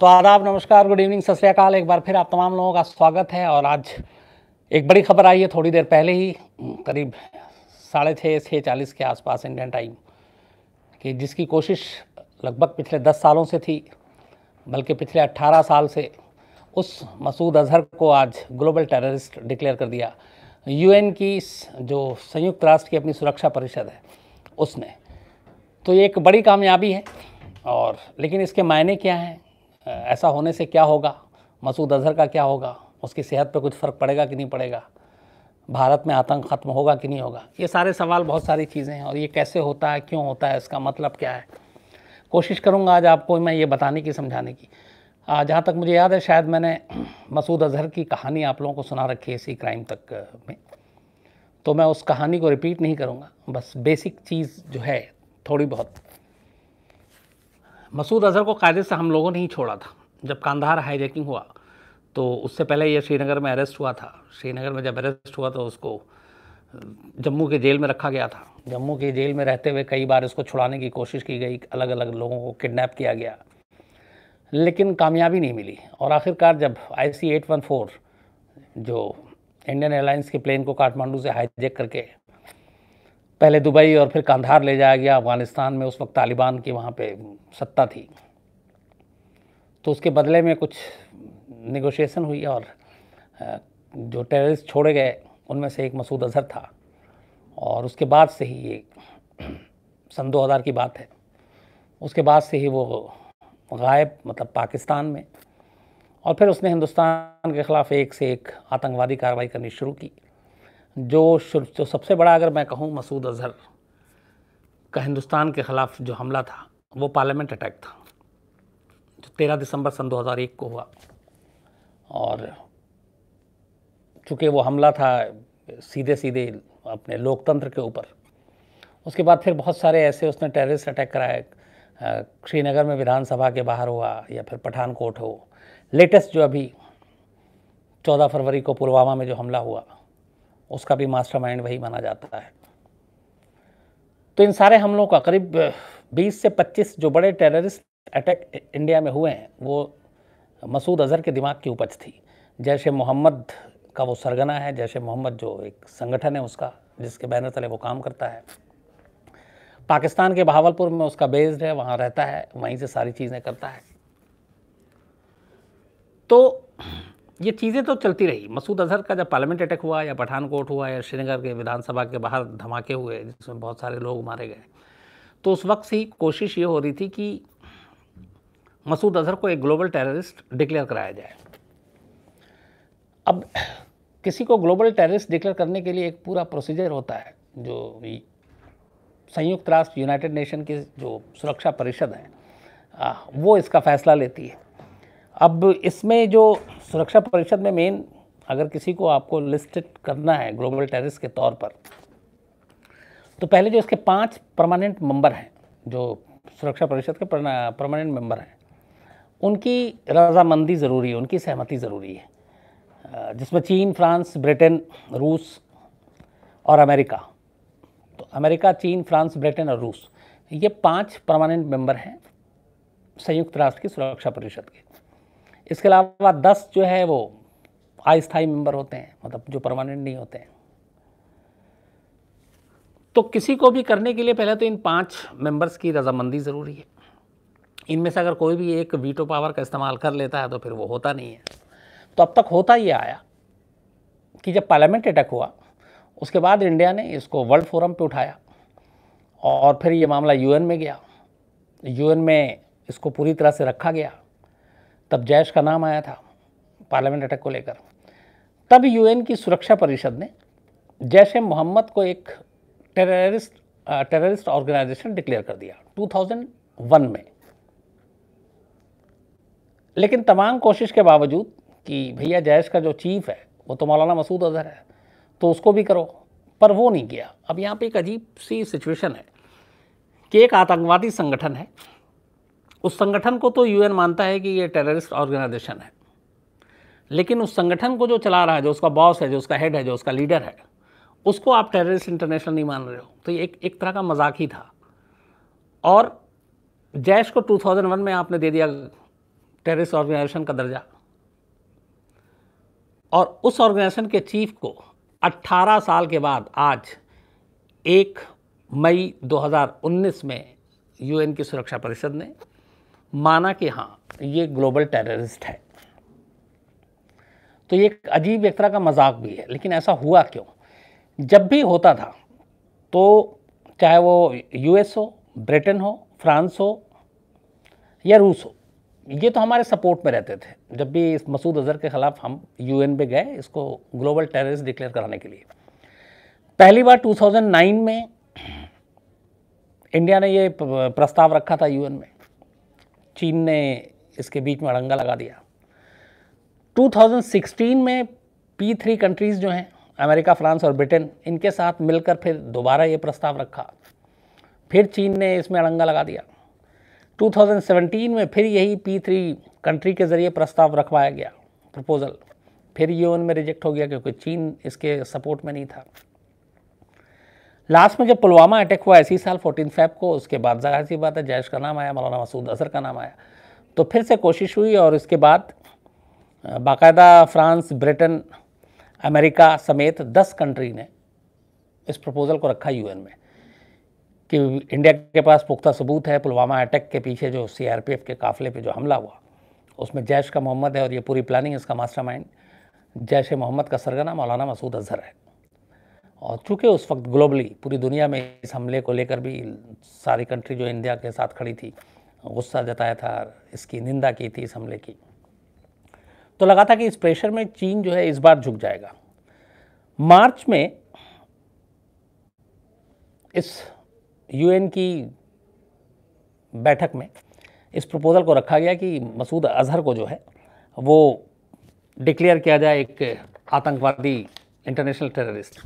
तो आदाब नमस्कार गुड इवनिंग सत श्रीकाल एक बार फिर आप तमाम लोगों का स्वागत है और आज एक बड़ी खबर आई है थोड़ी देर पहले ही करीब साढ़े छः छः चालीस के आसपास इंडियन टाइम कि जिसकी कोशिश लगभग पिछले दस सालों से थी बल्कि पिछले अट्ठारह साल से उस मसूद अजहर को आज ग्लोबल टेररिस्ट डिक्लेयर कर दिया यूएन की जो संयुक्त राष्ट्र की अपनी सुरक्षा परिषद है उसने तो ये एक बड़ी कामयाबी है और लेकिन इसके मायने क्या हैं ऐसा होने से क्या होगा मसूद अजहर का क्या होगा उसकी सेहत पर कुछ फ़र्क पड़ेगा कि नहीं पड़ेगा भारत में आतंक ख़त्म होगा कि नहीं होगा ये सारे सवाल बहुत सारी चीज़ें हैं और ये कैसे होता है क्यों होता है इसका मतलब क्या है कोशिश करूँगा आज आपको मैं ये बताने की समझाने की जहाँ तक मुझे याद है शायद मैंने मसूद अजहर की कहानी आप लोगों को सुना रखी है इसी क्राइम तक में तो मैं उस कहानी को रिपीट नहीं करूँगा बस बेसिक चीज़ जो है थोड़ी बहुत मसूद अजहर को कायदे से हम लोगों ने ही छोड़ा था जब कांधार हाईजैकिंग हुआ तो उससे पहले यह श्रीनगर में अरेस्ट हुआ था श्रीनगर में जब अरेस्ट हुआ तो उसको जम्मू के जेल में रखा गया था जम्मू के जेल में रहते हुए कई बार इसको छुड़ाने की कोशिश की गई अलग अलग लोगों को किडनैप किया गया लेकिन कामयाबी नहीं मिली और आखिरकार जब I C eight one four जो इंडियन एयरलाइंस के प्लेन को काठमांडू से हाईजेक करके पहले दुबई और फिर कांधार ले जाया गया अफ़गानिस्तान में उस वक्त तालिबान की वहाँ पे सत्ता थी तो उसके बदले में कुछ निगोशिएशन हुई और जो टेररिस्ट छोड़े गए उनमें से एक मसूद अजहर था और उसके बाद से ही ये सन 2000 की बात है उसके बाद से ही वो गायब मतलब पाकिस्तान में और फिर उसने हिंदुस्तान के ख़िलाफ़ एक से एक आतंकवादी कार्रवाई करनी शुरू की जो जो सबसे बड़ा अगर मैं कहूँ मसूद अजहर का हिंदुस्तान के ख़िलाफ़ जो हमला था वो पार्लियामेंट अटैक था जो तेरह दिसंबर सन 2001 को हुआ और चूँकि वो हमला था सीधे सीधे अपने लोकतंत्र के ऊपर उसके बाद फिर बहुत सारे ऐसे उसने टेररिस्ट अटैक कराए श्रीनगर में विधानसभा के बाहर हुआ या फिर पठानकोट हो लेटेस्ट जो अभी 14 फरवरी को पुलवामा में जो हमला हुआ उसका भी माइंड वही माना जाता है तो इन सारे हमलों का करीब 20 से 25 जो बड़े टेररिस्ट अटैक इंडिया में हुए हैं वो मसूद अजहर के दिमाग की उपज थी जैश मोहम्मद का वो सरगना है जैश मोहम्मद जो एक संगठन है उसका जिसके बैनर तले वो काम करता है पाकिस्तान के बहावलपुर में उसका बेस्ड है वहाँ रहता है वहीं से सारी चीज़ें करता है तो ये चीज़ें तो चलती रही मसूद अजहर का जब पार्लियामेंट अटैक हुआ या पठानकोट हुआ या श्रीनगर के विधानसभा के बाहर धमाके हुए जिसमें बहुत सारे लोग मारे गए तो उस वक्त से कोशिश ये हो रही थी कि मसूद अजहर को एक ग्लोबल टेररिस्ट डिक्लेयर कराया जाए अब किसी को ग्लोबल टेररिस्ट डिक्लेयर करने के लिए एक पूरा प्रोसीजर होता है जो संयुक्त राष्ट्र यूनाइटेड नेशन की जो सुरक्षा परिषद है वो इसका फैसला लेती है अब इसमें जो सुरक्षा परिषद में मेन अगर किसी को आपको लिस्टेड करना है ग्लोबल टेरिस के तौर पर तो पहले जो इसके पांच परमानेंट मेंबर हैं जो सुरक्षा परिषद के परमानेंट मेंबर हैं उनकी रजामंदी ज़रूरी है उनकी सहमति ज़रूरी है जिसमें चीन फ्रांस ब्रिटेन रूस और अमेरिका तो अमेरिका चीन फ्रांस ब्रिटेन और रूस ये पांच परमानेंट मेंबर हैं संयुक्त राष्ट्र की सुरक्षा परिषद के इसके अलावा दस जो है वो अस्थायी मेंबर होते हैं मतलब जो परमानेंट नहीं होते हैं तो किसी को भी करने के लिए पहले तो इन पांच मेंबर्स की रजामंदी ज़रूरी है इनमें से अगर कोई भी एक वीटो पावर का इस्तेमाल कर लेता है तो फिर वो होता नहीं है तो अब तक होता ये आया कि जब पार्लियामेंट अटैक हुआ उसके बाद इंडिया ने इसको वर्ल्ड फोरम पे उठाया और फिर ये मामला यूएन में गया यूएन में इसको पूरी तरह से रखा गया तब जैश का नाम आया था पार्लियामेंट अटैक को लेकर तब यूएन की सुरक्षा परिषद ने जैश मोहम्मद को एक टेररिस्ट टेररिस्ट ऑर्गेनाइजेशन डिक्लेयर कर दिया 2001 में लेकिन तमाम कोशिश के बावजूद कि भैया जैश का जो चीफ है वो तो मौलाना मसूद अजहर है तो उसको भी करो पर वो नहीं किया अब यहाँ पे एक अजीब सी सिचुएशन है कि एक आतंकवादी संगठन है उस संगठन को तो यूएन मानता है कि ये टेररिस्ट ऑर्गेनाइजेशन है लेकिन उस संगठन को जो चला रहा है जो उसका बॉस है जो उसका हेड है जो उसका लीडर है उसको आप टेररिस्ट इंटरनेशनल नहीं मान रहे हो तो ये एक एक तरह का मजाक ही था और जैश को 2001 में आपने दे दिया टेररिस्ट ऑर्गेनाइजेशन का दर्जा और उस ऑर्गेनाइजेशन के चीफ को 18 साल के बाद आज एक मई 2019 में यूएन की सुरक्षा परिषद ने माना कि हाँ ये ग्लोबल टेररिस्ट है तो ये एक अजीब एक तरह का मजाक भी है लेकिन ऐसा हुआ क्यों जब भी होता था तो चाहे वो यूएस हो ब्रिटेन हो फ्रांस हो या रूस हो ये तो हमारे सपोर्ट में रहते थे जब भी इस मसूद अजहर के ख़िलाफ़ हम यूएन पे गए इसको ग्लोबल टेररिस्ट डिक्लेयर कराने के लिए पहली बार 2009 में इंडिया ने ये प्रस्ताव रखा था यूएन में चीन ने इसके बीच में अड़ंगा लगा दिया 2016 में पी थ्री कंट्रीज़ जो हैं अमेरिका फ्रांस और ब्रिटेन इनके साथ मिलकर फिर दोबारा ये प्रस्ताव रखा फिर चीन ने इसमें अड़ंगा लगा दिया 2017 में फिर यही पी थ्री कंट्री के ज़रिए प्रस्ताव रखवाया गया प्रपोज़ल फिर ये उनमें रिजेक्ट हो गया क्योंकि चीन इसके सपोर्ट में नहीं था लास्ट में जब पुलवामा अटैक हुआ इसी साल फोर्टीन फैब को उसके बाद जाहिर सी बात है जैश का नाम आया मौलाना मसूद अजहर का नाम आया तो फिर से कोशिश हुई और इसके बाद बाकायदा फ्रांस ब्रिटेन अमेरिका समेत दस कंट्री ने इस प्रपोज़ल को रखा यूएन में कि इंडिया के पास पुख्ता सबूत है पुलवामा अटैक के पीछे जो सीआरपीएफ के काफिले पे जो हमला हुआ उसमें जैश का मोहम्मद है और ये पूरी प्लानिंग इसका मास्टरमाइंड जैश मोहम्मद का सरगना मौलाना मसूद अजहर है और चूँकि उस वक्त ग्लोबली पूरी दुनिया में इस हमले को लेकर भी सारी कंट्री जो इंडिया के साथ खड़ी थी गुस्सा जताया था इसकी निंदा की थी इस हमले की तो लगा था कि इस प्रेशर में चीन जो है इस बार झुक जाएगा मार्च में इस यूएन की बैठक में इस प्रपोज़ल को रखा गया कि मसूद अजहर को जो है वो डिक्लेयर किया जाए एक आतंकवादी इंटरनेशनल टेररिस्ट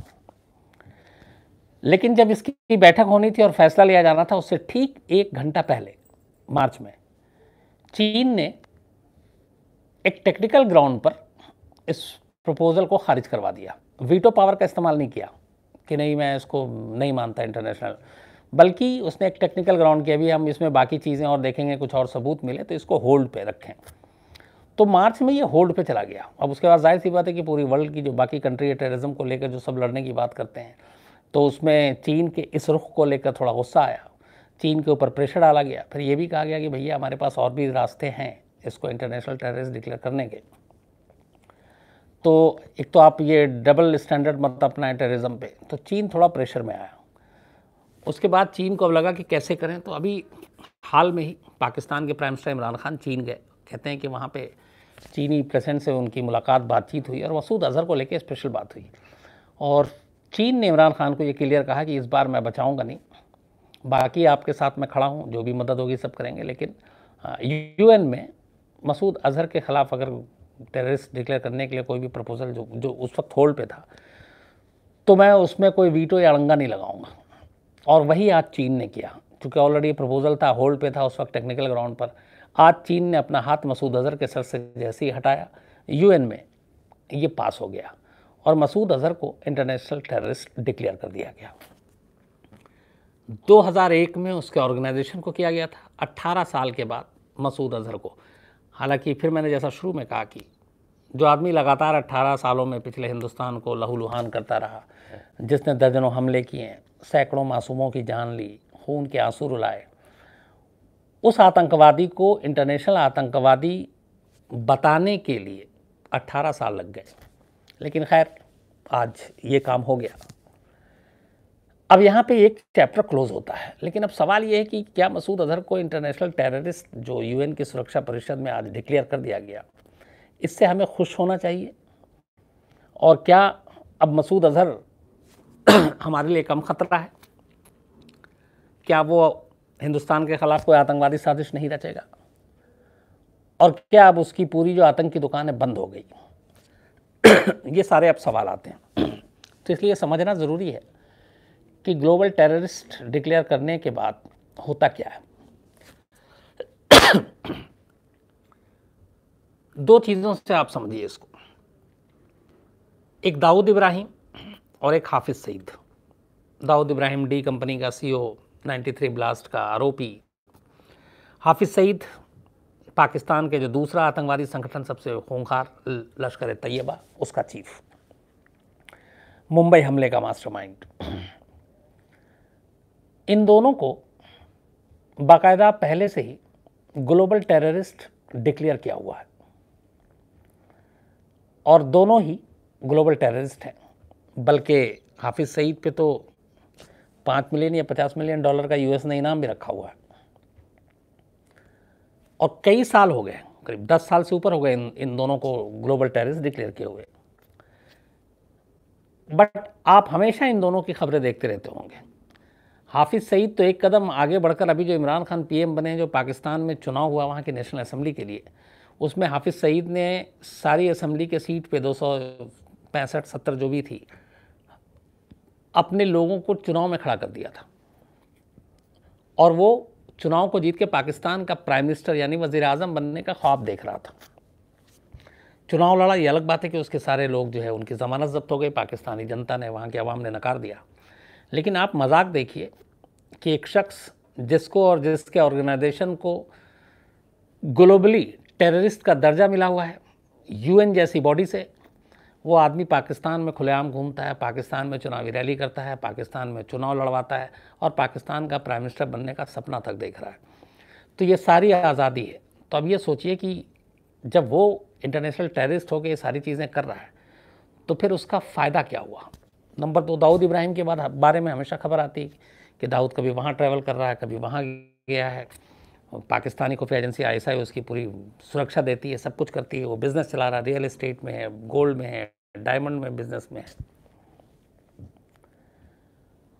लेकिन जब इसकी बैठक होनी थी और फैसला लिया जाना था उससे ठीक एक घंटा पहले मार्च में चीन ने एक टेक्निकल ग्राउंड पर इस प्रपोजल को खारिज करवा दिया वीटो पावर का इस्तेमाल नहीं किया कि नहीं मैं इसको नहीं मानता इंटरनेशनल बल्कि उसने एक टेक्निकल ग्राउंड किया भी हम इसमें बाकी चीज़ें और देखेंगे कुछ और सबूत मिले तो इसको होल्ड पे रखें तो मार्च में ये होल्ड पे चला गया अब उसके बाद जाहिर सी बात है कि पूरी वर्ल्ड की जो बाकी कंट्री है टेररिज्म को लेकर जो सब लड़ने की बात करते हैं तो उसमें चीन के इस रुख को लेकर थोड़ा गुस्सा आया चीन के ऊपर प्रेशर डाला गया फिर ये भी कहा गया कि भैया हमारे पास और भी रास्ते हैं इसको इंटरनेशनल टेररिस्ट डिक्लेयर करने के तो एक तो आप ये डबल स्टैंडर्ड मत अपनाएं टेररिज्म पे तो चीन थोड़ा प्रेशर में आया उसके बाद चीन को अब लगा कि कैसे करें तो अभी हाल में ही पाकिस्तान के प्राइम मिनिस्टर इमरान खान चीन गए कहते हैं कि वहाँ पर चीनी प्रेसिडेंट से उनकी मुलाकात बातचीत हुई और मसूद अजहर को लेकर स्पेशल बात हुई और चीन ने इमरान खान को ये क्लियर कहा कि इस बार मैं बचाऊंगा नहीं बाकी आपके साथ मैं खड़ा हूँ जो भी मदद होगी सब करेंगे लेकिन यूएन हाँ, में मसूद अजहर के ख़िलाफ़ अगर टेररिस्ट डिक्लेयर करने के लिए कोई भी प्रपोज़ल जो जो उस वक्त होल्ड पे था तो मैं उसमें कोई वीटो या अड़ंगा नहीं लगाऊंगा और वही आज चीन ने किया क्योंकि ऑलरेडी प्रपोज़ल था होल्ड पे था उस वक्त टेक्निकल ग्राउंड पर आज चीन ने अपना हाथ मसूद अजहर के सर से जैसे ही हटाया यूएन में ये पास हो गया और मसूद अजहर को इंटरनेशनल टेररिस्ट डिक्लेयर कर दिया गया 2001 में उसके ऑर्गेनाइजेशन को किया गया था 18 साल के बाद मसूद अजहर को हालांकि फिर मैंने जैसा शुरू में कहा कि जो आदमी लगातार 18 सालों में पिछले हिंदुस्तान को लहूलुहान करता रहा जिसने दर्जनों हमले किए सैकड़ों मासूमों की जान ली खून के आंसू रुलाए उस आतंकवादी को इंटरनेशनल आतंकवादी बताने के लिए 18 साल लग गए लेकिन खैर आज ये काम हो गया अब यहाँ पे एक चैप्टर क्लोज होता है लेकिन अब सवाल ये है कि क्या मसूद अजहर को इंटरनेशनल टेररिस्ट जो यूएन की सुरक्षा परिषद में आज डिक्लेयर कर दिया गया इससे हमें खुश होना चाहिए और क्या अब मसूद अजहर हमारे लिए कम खतरा है क्या वो हिंदुस्तान के ख़िलाफ़ कोई आतंकवादी साजिश नहीं रचेगा और क्या अब उसकी पूरी जो आतंक की दुकान है बंद हो गई ये सारे अब सवाल आते हैं तो इसलिए समझना ज़रूरी है कि ग्लोबल टेररिस्ट डिक्लेयर करने के बाद होता क्या है दो चीज़ों से आप समझिए इसको एक दाऊद इब्राहिम और एक हाफिज़ सईद दाऊद इब्राहिम डी कंपनी का सीईओ 93 ब्लास्ट का आरोपी हाफिज़ सईद पाकिस्तान के जो दूसरा आतंकवादी संगठन सबसे होंखार लश्कर तैयबा उसका चीफ मुंबई हमले का मास्टरमाइंड इन दोनों को बाकायदा पहले से ही ग्लोबल टेररिस्ट डिक्लेयर किया हुआ है और दोनों ही ग्लोबल टेररिस्ट हैं बल्कि हाफिज़ सईद पे तो पाँच मिलियन या पचास मिलियन डॉलर का यूएस ने इनाम भी रखा हुआ है और कई साल हो गए करीब दस साल से ऊपर हो गए इन इन दोनों को ग्लोबल टेररिस्ट डिक्लेयर किए हुए बट आप हमेशा इन दोनों की खबरें देखते रहते होंगे हाफिज़ सईद तो एक कदम आगे बढ़कर अभी जो इमरान खान पीएम बने जो पाकिस्तान में चुनाव हुआ वहाँ की नेशनल असम्बली के लिए उसमें हाफिज़ सईद ने सारी असम्बली के सीट पे दो सौ पैंसठ सत्तर जो भी थी अपने लोगों को चुनाव में खड़ा कर दिया था और वो चुनाव को जीत के पाकिस्तान का प्राइम मिनिस्टर यानी वज़ी अजम बनने का ख्वाब देख रहा था चुनाव लड़ा ये अलग बात है कि उसके सारे लोग जो है उनकी ज़मानत जब्त हो गई पाकिस्तानी जनता ने वहाँ के अवाम ने नकार दिया लेकिन आप मजाक देखिए कि एक शख्स जिसको और जिसके ऑर्गेनाइजेशन को ग्लोबली टेररिस्ट का दर्जा मिला हुआ है यूएन जैसी बॉडी से वो आदमी पाकिस्तान में खुलेआम घूमता है पाकिस्तान में चुनावी रैली करता है पाकिस्तान में चुनाव लड़वाता है और पाकिस्तान का प्राइम मिनिस्टर बनने का सपना तक देख रहा है तो ये सारी आज़ादी है तो अब ये सोचिए कि जब वो इंटरनेशनल टेररिस्ट होकर ये सारी चीज़ें कर रहा है तो फिर उसका फ़ायदा क्या हुआ नंबर दो दाऊद इब्राहिम के बाद बारे में हमेशा खबर आती है कि दाऊद कभी वहाँ ट्रैवल कर रहा है कभी वहाँ गया है पाकिस्तानी खुफिया एजेंसी आई उसकी पूरी सुरक्षा देती है सब कुछ करती है वो बिज़नेस चला रहा है रियल इस्टेट में है गोल्ड में है डायमंड में बिज़नेस में है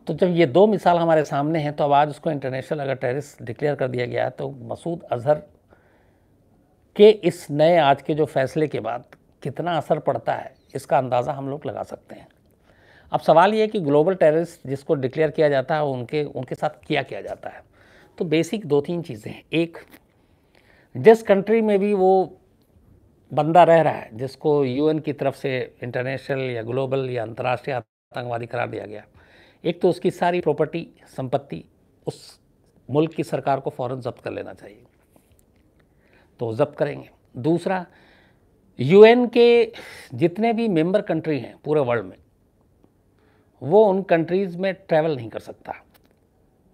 तो जब ये दो मिसाल हमारे सामने हैं तो अब आज उसको इंटरनेशनल अगर टेररिस्ट डिक्लेयर कर दिया गया है तो मसूद अजहर के इस नए आज के जो फैसले के बाद कितना असर पड़ता है इसका अंदाज़ा हम लोग लगा सकते हैं अब सवाल ये है कि ग्लोबल टेररिस्ट जिसको डिक्लेयर किया जाता है उनके उनके साथ किया किया जाता है तो बेसिक दो तीन चीज़ें हैं एक जिस कंट्री में भी वो बंदा रह रहा है जिसको यूएन की तरफ से इंटरनेशनल या ग्लोबल या अंतर्राष्ट्रीय आतंकवादी करार दिया गया एक तो उसकी सारी प्रॉपर्टी संपत्ति उस मुल्क की सरकार को फ़ौर जब्त कर लेना चाहिए तो जब्त करेंगे दूसरा यूएन के जितने भी मेंबर कंट्री हैं पूरे वर्ल्ड में वो उन कंट्रीज़ में ट्रैवल नहीं कर सकता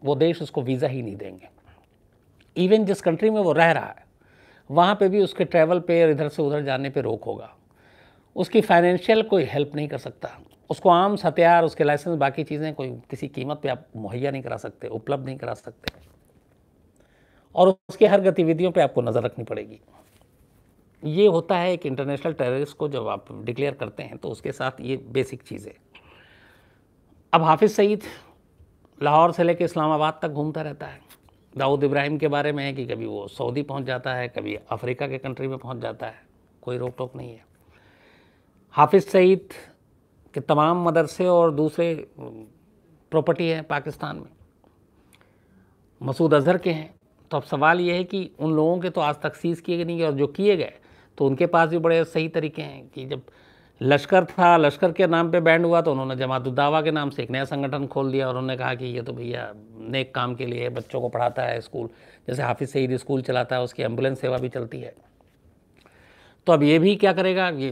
वो देश उसको वीज़ा ही नहीं देंगे इवन जिस कंट्री में वो रह रहा है वहाँ पे भी उसके ट्रैवल पे इधर से उधर जाने पे रोक होगा उसकी फाइनेंशियल कोई हेल्प नहीं कर सकता उसको आर्म्स हथियार उसके लाइसेंस बाकी चीज़ें कोई किसी कीमत पे आप मुहैया नहीं करा सकते उपलब्ध नहीं करा सकते और उसकी हर गतिविधियों पे आपको नज़र रखनी पड़ेगी ये होता है एक इंटरनेशनल टेररिस्ट को जब आप डिक्लेयर करते हैं तो उसके साथ ये बेसिक चीज़ें अब हाफिज़ सईद लाहौर से लेकर इस्लामाबाद तक घूमता रहता है दाऊद इब्राहिम के बारे में है कि कभी वो सऊदी पहुंच जाता है कभी अफ्रीका के कंट्री में पहुंच जाता है कोई रोक टोक नहीं है हाफिज़ सईद के तमाम मदरसे और दूसरे प्रॉपर्टी हैं पाकिस्तान में मसूद अजहर के हैं तो अब सवाल ये है कि उन लोगों के तो आज तक सीज़ किए गए नहीं और जो किए गए तो उनके पास भी बड़े सही तरीके हैं कि जब लश्कर था लश्कर के नाम पे बैंड हुआ तो उन्होंने जमात उद्दावा के नाम से एक नया संगठन खोल दिया और उन्होंने कहा कि ये तो भैया नेक काम के लिए बच्चों को पढ़ाता है स्कूल जैसे हाफिज़ सईद स्कूल चलाता है उसकी एम्बुलेंस सेवा भी चलती है तो अब ये भी क्या करेगा ये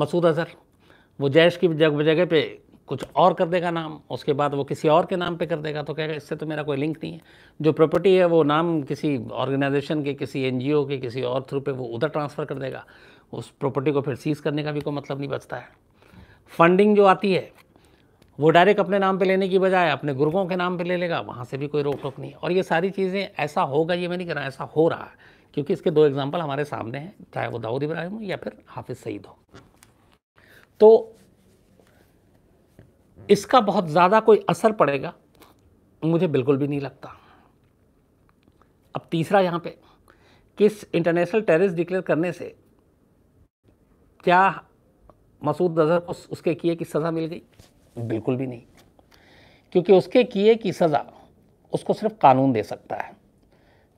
मसूद अजहर वो जैश की जगह जगह पे कुछ और कर देगा नाम उसके बाद वो किसी और के नाम पे कर देगा तो कहेगा इससे तो मेरा कोई लिंक नहीं है जो प्रॉपर्टी है वो नाम किसी ऑर्गेनाइजेशन के किसी एनजीओ के किसी और थ्रू पे वो उधर ट्रांसफ़र कर देगा उस प्रॉपर्टी को फिर सीज करने का भी कोई मतलब नहीं बचता है फंडिंग जो आती है वो डायरेक्ट अपने नाम पे लेने की बजाय अपने गुर्गों के नाम पे ले लेगा वहाँ से भी कोई रोक टोक नहीं और ये सारी चीज़ें ऐसा होगा ये मैं नहीं कह रहा ऐसा हो रहा है क्योंकि इसके दो एग्जाम्पल हमारे सामने हैं चाहे वो दाऊद इब्राहिम हो या फिर हाफिज़ सईद हो तो इसका बहुत ज़्यादा कोई असर पड़ेगा मुझे बिल्कुल भी नहीं लगता अब तीसरा यहाँ पे किस इंटरनेशनल टेररिस्ट डिक्लेयर करने से क्या मसूद अजहर को उसके किए की सज़ा मिल गई बिल्कुल भी नहीं क्योंकि उसके किए की सज़ा उसको सिर्फ कानून दे सकता है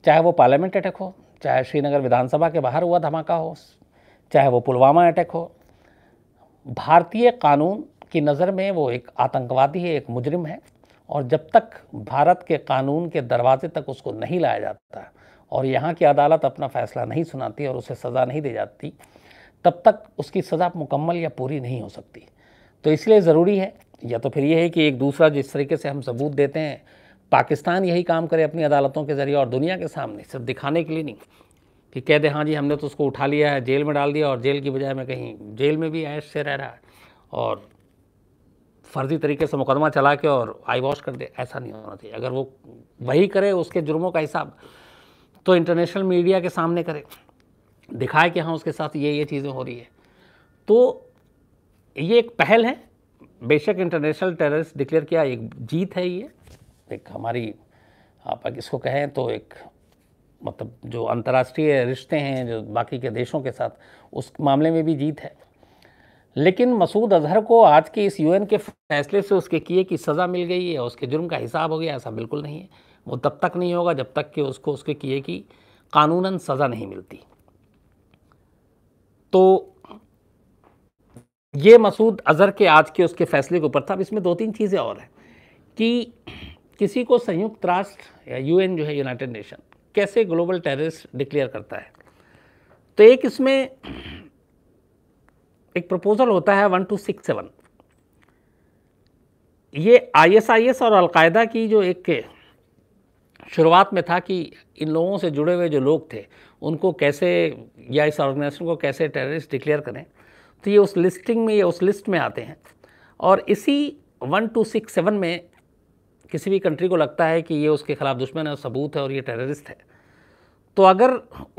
चाहे वो पार्लियामेंट अटैक हो चाहे श्रीनगर विधानसभा के बाहर हुआ धमाका हो चाहे वो पुलवामा अटैक हो भारतीय कानून की नज़र में वो एक आतंकवादी है एक मुजरिम है और जब तक भारत के कानून के दरवाजे तक उसको नहीं लाया जाता और यहाँ की अदालत अपना फैसला नहीं सुनाती और उसे सज़ा नहीं दी जाती तब तक उसकी सज़ा मुकम्मल या पूरी नहीं हो सकती तो इसलिए ज़रूरी है या तो फिर यह है कि एक दूसरा जिस तरीके से हम सबूत देते हैं पाकिस्तान यही काम करे अपनी अदालतों के ज़रिए और दुनिया के सामने सिर्फ दिखाने के लिए नहीं कि कह दे हाँ जी हमने तो उसको उठा लिया है जेल में डाल दिया और जेल की बजाय में कहीं जेल में भी ऐश से रह रहा है और फर्जी तरीके से मुकदमा चला के और आई वॉश कर दे ऐसा नहीं होना चाहिए अगर वो वही करे उसके जुर्मों का हिसाब तो इंटरनेशनल मीडिया के सामने करे दिखाए कि हाँ उसके साथ ये ये चीज़ें हो रही है तो ये एक पहल है बेशक इंटरनेशनल टेररिस्ट डिक्लेयर किया एक जीत है ये एक हमारी आप इसको कहें तो एक मतलब जो अंतर्राष्ट्रीय रिश्ते हैं जो बाकी के देशों के साथ उस मामले में भी जीत है लेकिन मसूद अजहर को आज के इस यूएन के फैसले से उसके किए की सज़ा मिल गई है उसके जुर्म का हिसाब हो गया ऐसा बिल्कुल नहीं है वो तब तक नहीं होगा जब तक कि उसको उसके किए की कानूनन सज़ा नहीं मिलती तो ये मसूद अज़हर के आज के उसके फैसले के ऊपर था अब इसमें दो तीन चीज़ें और हैं कि किसी को संयुक्त राष्ट्र या यूएन जो है यूनाइटेड नेशन कैसे ग्लोबल टेररिस्ट डिक्लेयर करता है तो एक इसमें एक प्रपोज़ल होता है वन टू सिक्स सेवन ये आईएसआईएस और अलकायदा की जो एक शुरुआत में था कि इन लोगों से जुड़े हुए जो लोग थे उनको कैसे या इस ऑर्गेनाइजेशन को कैसे टेररिस्ट डिक्लेयर करें तो ये उस लिस्टिंग में ये उस लिस्ट में आते हैं और इसी वन टू सिक्स सेवन में किसी भी कंट्री को लगता है कि ये उसके ख़िलाफ़ दुश्मन है सबूत है और ये टेररिस्ट है तो अगर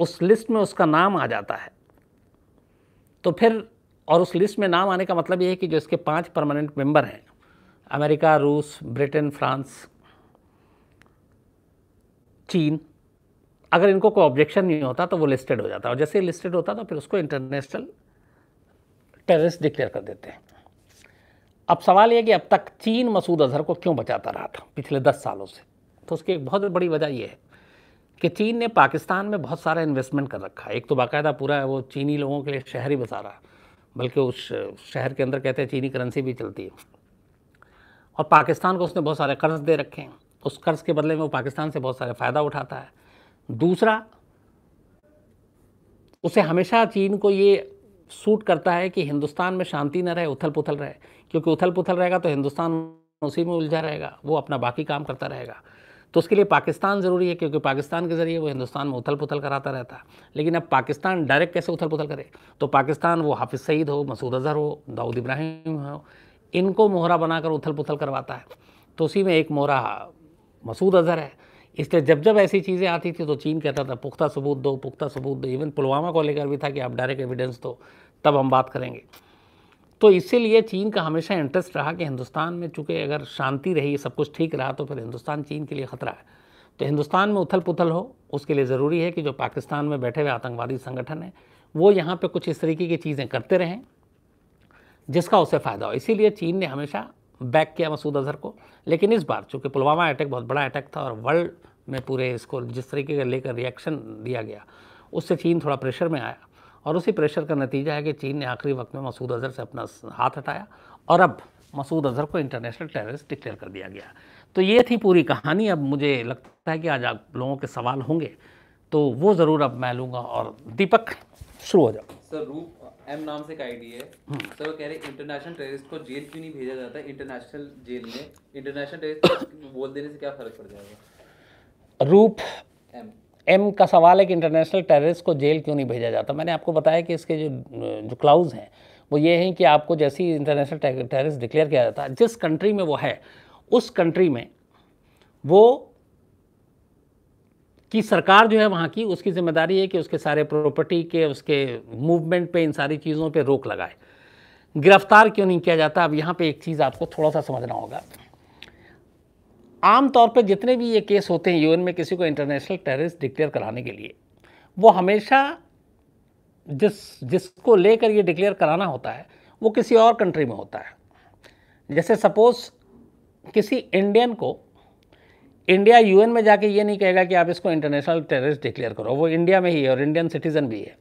उस लिस्ट में उसका नाम आ जाता है तो फिर और उस लिस्ट में नाम आने का मतलब ये है कि जो इसके पांच परमानेंट मेंबर हैं अमेरिका रूस ब्रिटेन फ्रांस चीन अगर इनको कोई ऑब्जेक्शन नहीं होता तो वो लिस्टेड हो जाता और जैसे लिस्टेड होता तो फिर उसको इंटरनेशनल टेररिस्ट डिक्लेयर कर देते हैं अब सवाल यह कि अब तक चीन मसूद अजहर को क्यों बचाता रहा था पिछले दस सालों से तो उसकी एक बहुत बड़ी वजह यह है कि चीन ने पाकिस्तान में बहुत सारा इन्वेस्टमेंट कर रखा है एक तो बाकायदा पूरा वो चीनी लोगों के लिए शहर ही बसा रहा है बल्कि उस शहर के अंदर कहते हैं चीनी करेंसी भी चलती है और पाकिस्तान को उसने बहुत सारे कर्ज दे रखे हैं उस कर्ज के बदले में वो पाकिस्तान से बहुत सारे फ़ायदा उठाता है दूसरा उसे हमेशा चीन को ये सूट करता है कि हिंदुस्तान में शांति न रहे उथल पुथल रहे क्योंकि उथल पुथल रहेगा तो हिंदुस्तान उसी में उलझा रहेगा वो अपना बाकी काम करता रहेगा तो उसके लिए पाकिस्तान ज़रूरी है क्योंकि पाकिस्तान के ज़रिए वो हिंदुस्तान में उथल पुथल कराता रहता है लेकिन अब पाकिस्तान डायरेक्ट कैसे उथल पुथल करे तो पाकिस्तान वो हाफिज़ सईद हो मसूद अजहर हो दाऊद इब्राहिम हो इनको मोहरा बनाकर उथल पुथल करवाता है तो उसी में एक मोहरा मसूद अजहर है इसलिए जब जब ऐसी चीज़ें आती थी तो चीन कहता था पुख्ता सबूत दो पुख्ता सबूत दो इवन पुलवामा को लेकर भी था कि आप डायरेक्ट एविडेंस दो तब हम बात करेंगे तो इसीलिए चीन का हमेशा इंटरेस्ट रहा कि हिंदुस्तान में चूँकि अगर शांति रही सब कुछ ठीक रहा तो फिर हिंदुस्तान चीन के लिए ख़तरा है तो हिंदुस्तान में उथल पुथल हो उसके लिए ज़रूरी है कि जो पाकिस्तान में बैठे हुए आतंकवादी संगठन हैं वो यहाँ पर कुछ इस तरीके की चीज़ें करते रहें जिसका उसे फ़ायदा हो इसीलिए चीन ने हमेशा बैक किया मसूद अजहर को लेकिन इस बार चूँकि पुलवामा अटैक बहुत बड़ा अटैक था और वर्ल्ड में पूरे इसको जिस तरीके का लेकर रिएक्शन दिया गया उससे चीन थोड़ा प्रेशर में आया और उसी प्रेशर का नतीजा है कि चीन ने आखिरी वक्त में मसूद अजहर से अपना हाथ हटाया और अब मसूद अजहर को इंटरनेशनल टेररिस्ट डिक्लेयर कर दिया गया तो ये थी पूरी कहानी अब मुझे लगता है कि आज आप लोगों के सवाल होंगे तो वो ज़रूर अब मैं लूँगा और दीपक शुरू हो जाओ सर रूप एम नाम से एक आईडी है सर वो कह रहे इंटरनेशनल टेरिस्ट को जेल क्यों नहीं भेजा जाता इंटरनेशनल जेल में इंटरनेशनल टेरिस्ट बोल देने से क्या फर्क पड़ जाएगा रूप एम एम का सवाल है कि इंटरनेशनल टेररिस्ट को जेल क्यों नहीं भेजा जाता मैंने आपको बताया कि इसके जो जो क्लाउज हैं वो ये हैं कि आपको जैसे ही इंटरनेशनल टेररिस्ट डिक्लेयर किया जाता है जिस कंट्री में वो है उस कंट्री में वो कि सरकार जो है वहाँ की उसकी जिम्मेदारी है कि उसके सारे प्रॉपर्टी के उसके मूवमेंट पे इन सारी चीज़ों पे रोक लगाए गिरफ्तार क्यों नहीं किया जाता अब यहाँ पे एक चीज़ आपको थोड़ा सा समझना होगा आम तौर पे जितने भी ये केस होते हैं यूएन में किसी को इंटरनेशनल टेररिस्ट डिक्लेयर कराने के लिए वो हमेशा जिस जिसको लेकर ये डिक्लेयर कराना होता है वो किसी और कंट्री में होता है जैसे सपोज़ किसी इंडियन को इंडिया यूएन में जाके ये नहीं कहेगा कि आप इसको इंटरनेशनल टेररिस्ट डिक्लेयर करो वो इंडिया में ही है और इंडियन सिटीजन भी है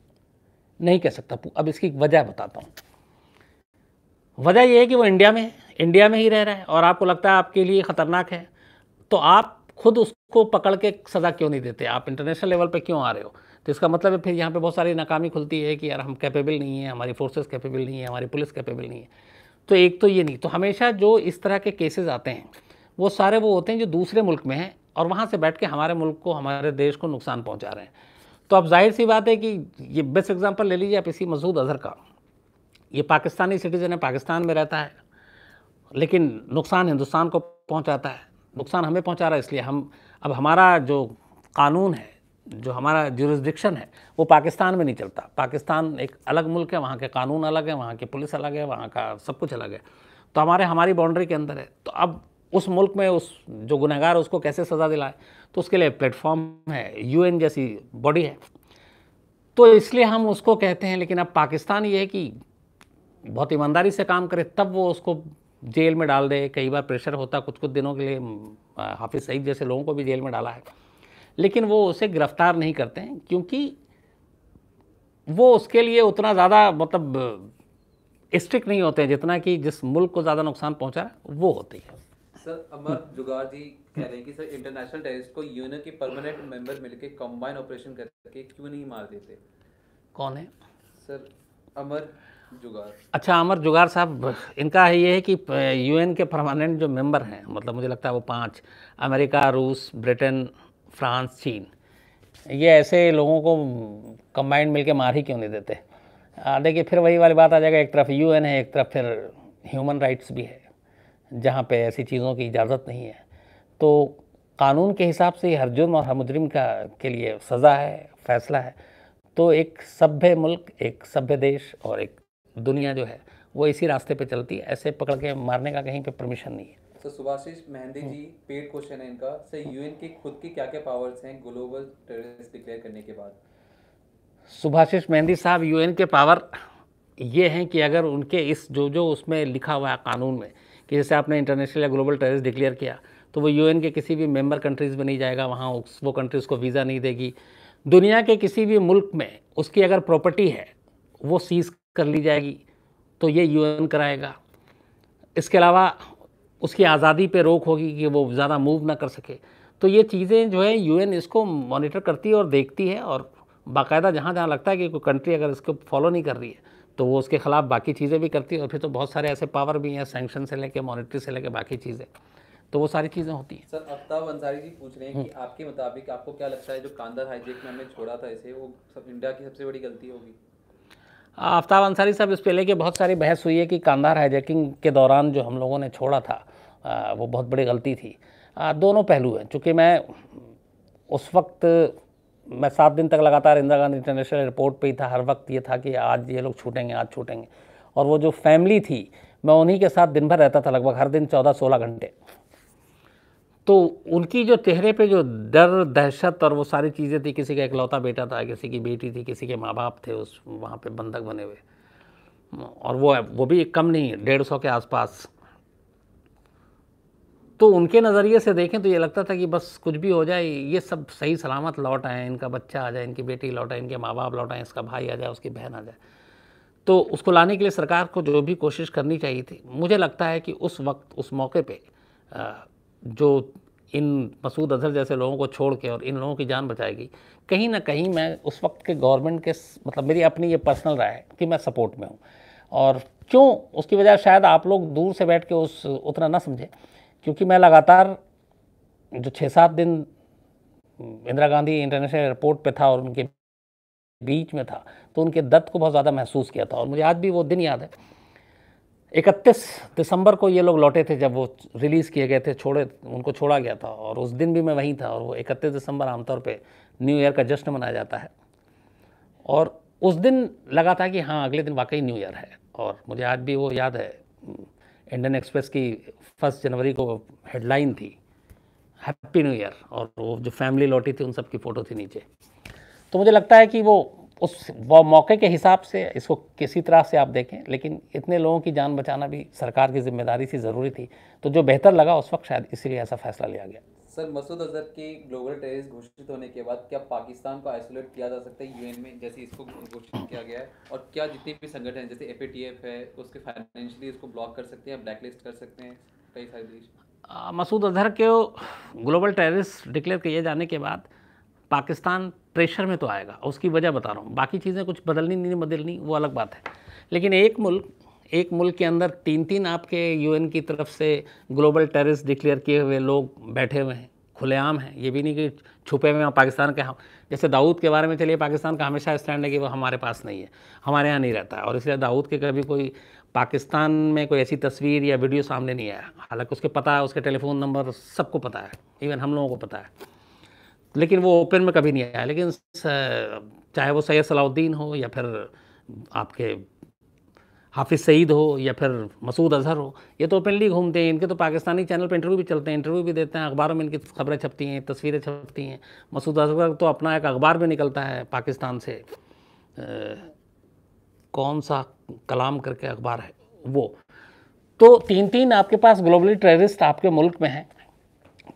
नहीं कह सकता अब इसकी वजह बताता हूँ वजह यह है कि वो इंडिया में है इंडिया में ही रह रहा है और आपको लगता है आपके लिए ख़तरनाक है तो आप खुद उसको पकड़ के सज़ा क्यों नहीं देते आप इंटरनेशनल लेवल पर क्यों आ रहे हो तो इसका मतलब है फिर यहाँ पे बहुत सारी नाकामी खुलती है कि यार हम कैपेबल नहीं है हमारी फोर्सेस कैपेबल नहीं है हमारी पुलिस कैपेबल नहीं है तो एक तो ये नहीं तो हमेशा जो इस तरह के केसेस आते हैं वो सारे वो होते हैं जो दूसरे मुल्क में हैं और वहाँ से बैठ के हमारे मुल्क को हमारे देश को नुकसान पहुँचा रहे हैं तो अब जाहिर सी बात है कि ये बेस्ट एग्जाम्पल ले लीजिए आप इसी मसूद अजहर का ये पाकिस्तानी सिटीज़न है पाकिस्तान में रहता है लेकिन नुकसान हिंदुस्तान को पहुँचाता है नुकसान हमें पहुँचा रहा है इसलिए हम अब हमारा जो कानून है जो हमारा जुरिस्डिक्शन है वो पाकिस्तान में नहीं चलता पाकिस्तान एक अलग मुल्क है वहाँ के कानून अलग है वहाँ की पुलिस अलग है वहाँ का सब कुछ अलग है तो हमारे हमारी बाउंड्री के अंदर है तो अब उस मुल्क में उस जो गुनहगार है उसको कैसे सज़ा दिलाए तो उसके लिए प्लेटफॉर्म है यूएन जैसी बॉडी है तो इसलिए हम उसको कहते हैं लेकिन अब पाकिस्तान ये है कि बहुत ईमानदारी से काम करे तब वो उसको जेल में डाल दे कई बार प्रेशर होता कुछ कुछ दिनों के लिए हाफिज़ सईद जैसे लोगों को भी जेल में डाला है लेकिन वो उसे गिरफ्तार नहीं करते हैं क्योंकि वो उसके लिए उतना ज़्यादा मतलब स्ट्रिक्ट नहीं होते हैं जितना कि जिस मुल्क को ज़्यादा नुकसान पहुँचा वो होती है सर अमर जी कह रहे हैं कि सर इंटरनेशनल टेररिस्ट को के परमानेंट मेंबर कंबाइन ऑपरेशन करके क्यों नहीं मार देते कौन है सर अमर जुगार अच्छा अमर जुगार साहब इनका ये है कि यूएन के परमानेंट जो मेंबर हैं मतलब मुझे लगता है वो पांच अमेरिका रूस ब्रिटेन फ्रांस चीन ये ऐसे लोगों को कंबाइंड मिलके मार ही क्यों नहीं देते देखिए फिर वही वाली बात आ जाएगा एक तरफ यूएन है एक तरफ फिर ह्यूमन राइट्स भी है जहाँ पे ऐसी चीज़ों की इजाज़त नहीं है तो कानून के हिसाब से हर जुर्म और हर मुजरिम का के लिए सज़ा है फैसला है तो एक सभ्य मुल्क एक सभ्य देश और एक दुनिया जो है वो इसी रास्ते पे चलती है ऐसे पकड़ के मारने का कहीं पे परमिशन नहीं है सर तो सुभाषिश मेहंदी जी हम्म। पेड क्वेश्चन है इनका सर यूएन के खुद के क्या क्या पावर्स हैं ग्लोबल टेररिस्ट डिक्लेयर करने के बाद सुभाषिश मेहंदी साहब यूएन के पावर ये हैं कि अगर उनके इस जो जो उसमें लिखा हुआ है कानून में कि जैसे आपने इंटरनेशनल या ग्लोबल टेररिस्ट डिक्लेयर किया तो वो यूएन के किसी भी मेंबर कंट्रीज़ में नहीं जाएगा वहाँ वो कंट्री उसको वीज़ा नहीं देगी दुनिया के किसी भी मुल्क में उसकी अगर प्रॉपर्टी है वो सीज कर ली जाएगी तो ये यू कराएगा इसके अलावा उसकी आज़ादी पे रोक होगी कि वो ज़्यादा मूव ना कर सके तो ये चीज़ें जो है यूएन इसको मॉनिटर करती है और देखती है और बाकायदा जहाँ जहाँ लगता है कि कोई कंट्री अगर इसको फॉलो नहीं कर रही है तो वो उसके ख़िलाफ़ बाकी चीज़ें भी करती है और फिर तो बहुत सारे ऐसे पावर भी हैं सेंक्शन से लेके मॉनिटरी से लेके बाकी चीज़ें तो वो सारी चीज़ें होती हैं सर आफ्ताब अंसारी जी पूछ रहे हैं कि हम्म। आपके मुताबिक आपको क्या लगता है जो कांदर हाईजेक में हमने छोड़ा था इसे वो सब इंडिया की सबसे बड़ी गलती होगी आफ्ताब अंसारी साहब इस पे लेके बहुत सारी बहस हुई है कि कांदार हाईजैकिंग के दौरान जो हम लोगों ने छोड़ा था वो बहुत बड़ी गलती थी दोनों पहलू हैं चूँकि मैं उस वक्त मैं सात दिन तक लगातार इंदिरा गांधी इंटरनेशनल एयरपोर्ट पे ही था हर वक्त ये था कि आज ये लोग छूटेंगे आज छूटेंगे और वो जो फैमिली थी मैं उन्हीं के साथ दिन भर रहता था लगभग हर दिन चौदह सोलह घंटे तो उनकी जो चेहरे पे जो डर दहशत और वो सारी चीज़ें थी किसी का इकलौता बेटा था किसी की बेटी थी किसी के माँ बाप थे उस वहाँ पे बंधक बने हुए और वो वो भी कम नहीं डेढ़ सौ के आसपास तो उनके नज़रिए से देखें तो ये लगता था कि बस कुछ भी हो जाए ये सब सही सलामत लौट आए इनका बच्चा आ जाए इनकी बेटी लौट आए इनके माँ बाप लौट आए इसका भाई आ जाए उसकी बहन आ जाए तो उसको लाने के लिए सरकार को जो भी कोशिश करनी चाहिए थी मुझे लगता है कि उस वक्त उस मौके पर जो इन मसूद अजहर जैसे लोगों को छोड़ के और इन लोगों की जान बचाएगी कहीं ना कहीं मैं उस वक्त के गवर्नमेंट के मतलब मेरी अपनी ये पर्सनल राय है कि मैं सपोर्ट में हूँ और क्यों उसकी वजह शायद आप लोग दूर से बैठ के उस उतना ना समझें क्योंकि मैं लगातार जो छः सात दिन इंदिरा गांधी इंटरनेशनल एयरपोर्ट पे था और उनके बीच में था तो उनके दर्द को बहुत ज़्यादा महसूस किया था और मुझे आज भी वो दिन याद है इकतीस दिसंबर को ये लोग लौटे थे जब वो रिलीज़ किए गए थे छोड़े उनको छोड़ा गया था और उस दिन भी मैं वहीं था और वो इकतीस दिसंबर आमतौर पर न्यू ईयर का जश्न मनाया जाता है और उस दिन लगा था कि हाँ अगले दिन वाकई न्यू ईयर है और मुझे आज भी वो याद है इंडियन एक्सप्रेस की फर्स्ट जनवरी को हेडलाइन थी हैप्पी न्यू ईयर और वो जो फैमिली लौटी थी उन सब की फ़ोटो थी नीचे तो मुझे लगता है कि वो उस वो मौके के हिसाब से इसको किसी तरह से आप देखें लेकिन इतने लोगों की जान बचाना भी सरकार की जिम्मेदारी थी ज़रूरी थी तो जो बेहतर लगा उस वक्त शायद इसीलिए ऐसा फैसला लिया गया सर मसूद अजहर के ग्लोबल टेरिस घोषित होने के बाद क्या पाकिस्तान को आइसोलेट किया जा सकता है यूएन में जैसे इसको घोषित किया गया है और क्या जितने भी संगठन जैसे एफ है उसके फाइनेंशियली इसको ब्लॉक कर सकते हैं ब्लैकलिस्ट कर सकते हैं मसूद अजहर के ग्लोबल टेररिस्ट डिक्लेयर किए जाने के बाद पाकिस्तान प्रेशर में तो आएगा उसकी वजह बता रहा हूँ बाकी चीज़ें कुछ बदलनी नहीं बदलनी वो अलग बात है लेकिन एक मुल्क एक मुल्क के अंदर तीन तीन आपके यूएन की तरफ से ग्लोबल टेररिस्ट डिक्लेयर किए हुए लोग बैठे हुए हैं खुलेआम हैं ये भी नहीं कि छुपे हुए पाकिस्तान के हम हाँ, जैसे दाऊद के बारे में चलिए पाकिस्तान का हमेशा स्टैंड है कि वो हमारे पास नहीं है हमारे यहाँ नहीं रहता और इसलिए दाऊद के कभी कोई पाकिस्तान में कोई ऐसी तस्वीर या वीडियो सामने नहीं आया हालांकि उसके पता है उसके टेलीफोन नंबर सबको पता है इवन हम लोगों को पता है लेकिन वो ओपन में कभी नहीं आया लेकिन चाहे वो सैयद सलाउद्दीन हो या फिर आपके हाफिज़ सईद हो या फिर मसूद अजहर हो ये तो ओपनली घूमते हैं इनके तो पाकिस्तानी चैनल पर इंटरव्यू भी चलते हैं इंटरव्यू भी देते हैं अखबारों में इनकी खबरें छपती हैं तस्वीरें छपती हैं मसूद अजहर तो अपना एक अखबार भी निकलता है पाकिस्तान से कौन सा कलाम करके अखबार है वो तो तीन तीन आपके पास ग्लोबली टेररिस्ट आपके मुल्क में हैं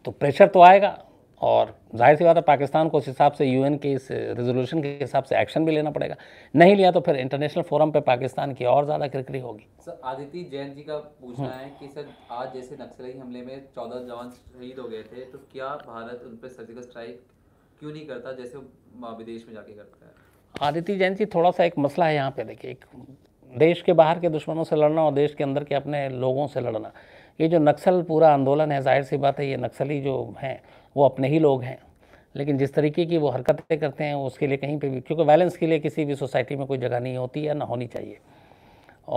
तो प्रेशर तो आएगा और जाहिर सी बात है पाकिस्तान को उस हिसाब से यूएन के इस रेजोल्यूशन के हिसाब से एक्शन भी लेना पड़ेगा नहीं लिया तो फिर इंटरनेशनल फोरम पे पाकिस्तान की और ज़्यादा क्रिकरी होगी सर आदित्य जैन जी का पूछना हाँ। है कि सर आज जैसे नक्सली हमले में चौदह जवान शहीद हो गए थे तो क्या भारत उन पर सर्जिकल स्ट्राइक क्यों नहीं करता जैसे विदेश में जाके करता है आदित्य जैन जी थोड़ा सा एक मसला है यहाँ पे देखिए एक देश के बाहर के दुश्मनों से लड़ना और देश के अंदर के अपने लोगों से लड़ना ये जो नक्सल पूरा आंदोलन है जाहिर सी बात है ये नक्सली जो हैं वो अपने ही लोग हैं लेकिन जिस तरीके की वो हरकतें करते हैं उसके लिए कहीं पे भी क्योंकि वायलेंस के लिए किसी भी सोसाइटी में कोई जगह नहीं होती या ना होनी चाहिए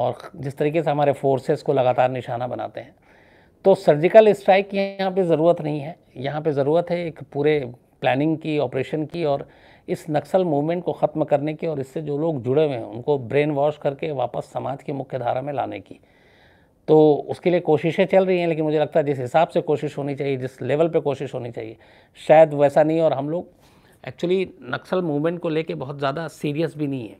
और जिस तरीके से हमारे फोर्सेस को लगातार निशाना बनाते हैं तो सर्जिकल स्ट्राइक की यहाँ पे ज़रूरत नहीं है यहाँ पे ज़रूरत है एक पूरे प्लानिंग की ऑपरेशन की और इस नक्सल मूवमेंट को ख़त्म करने की और इससे जो लोग जुड़े हुए हैं उनको ब्रेन वॉश करके वापस समाज की मुख्य धारा में लाने की तो उसके लिए कोशिशें चल रही हैं लेकिन मुझे लगता है जिस हिसाब से कोशिश होनी चाहिए जिस लेवल पे कोशिश होनी चाहिए शायद वैसा नहीं और हम लोग एक्चुअली नक्सल मूवमेंट को लेके बहुत ज़्यादा सीरियस भी नहीं है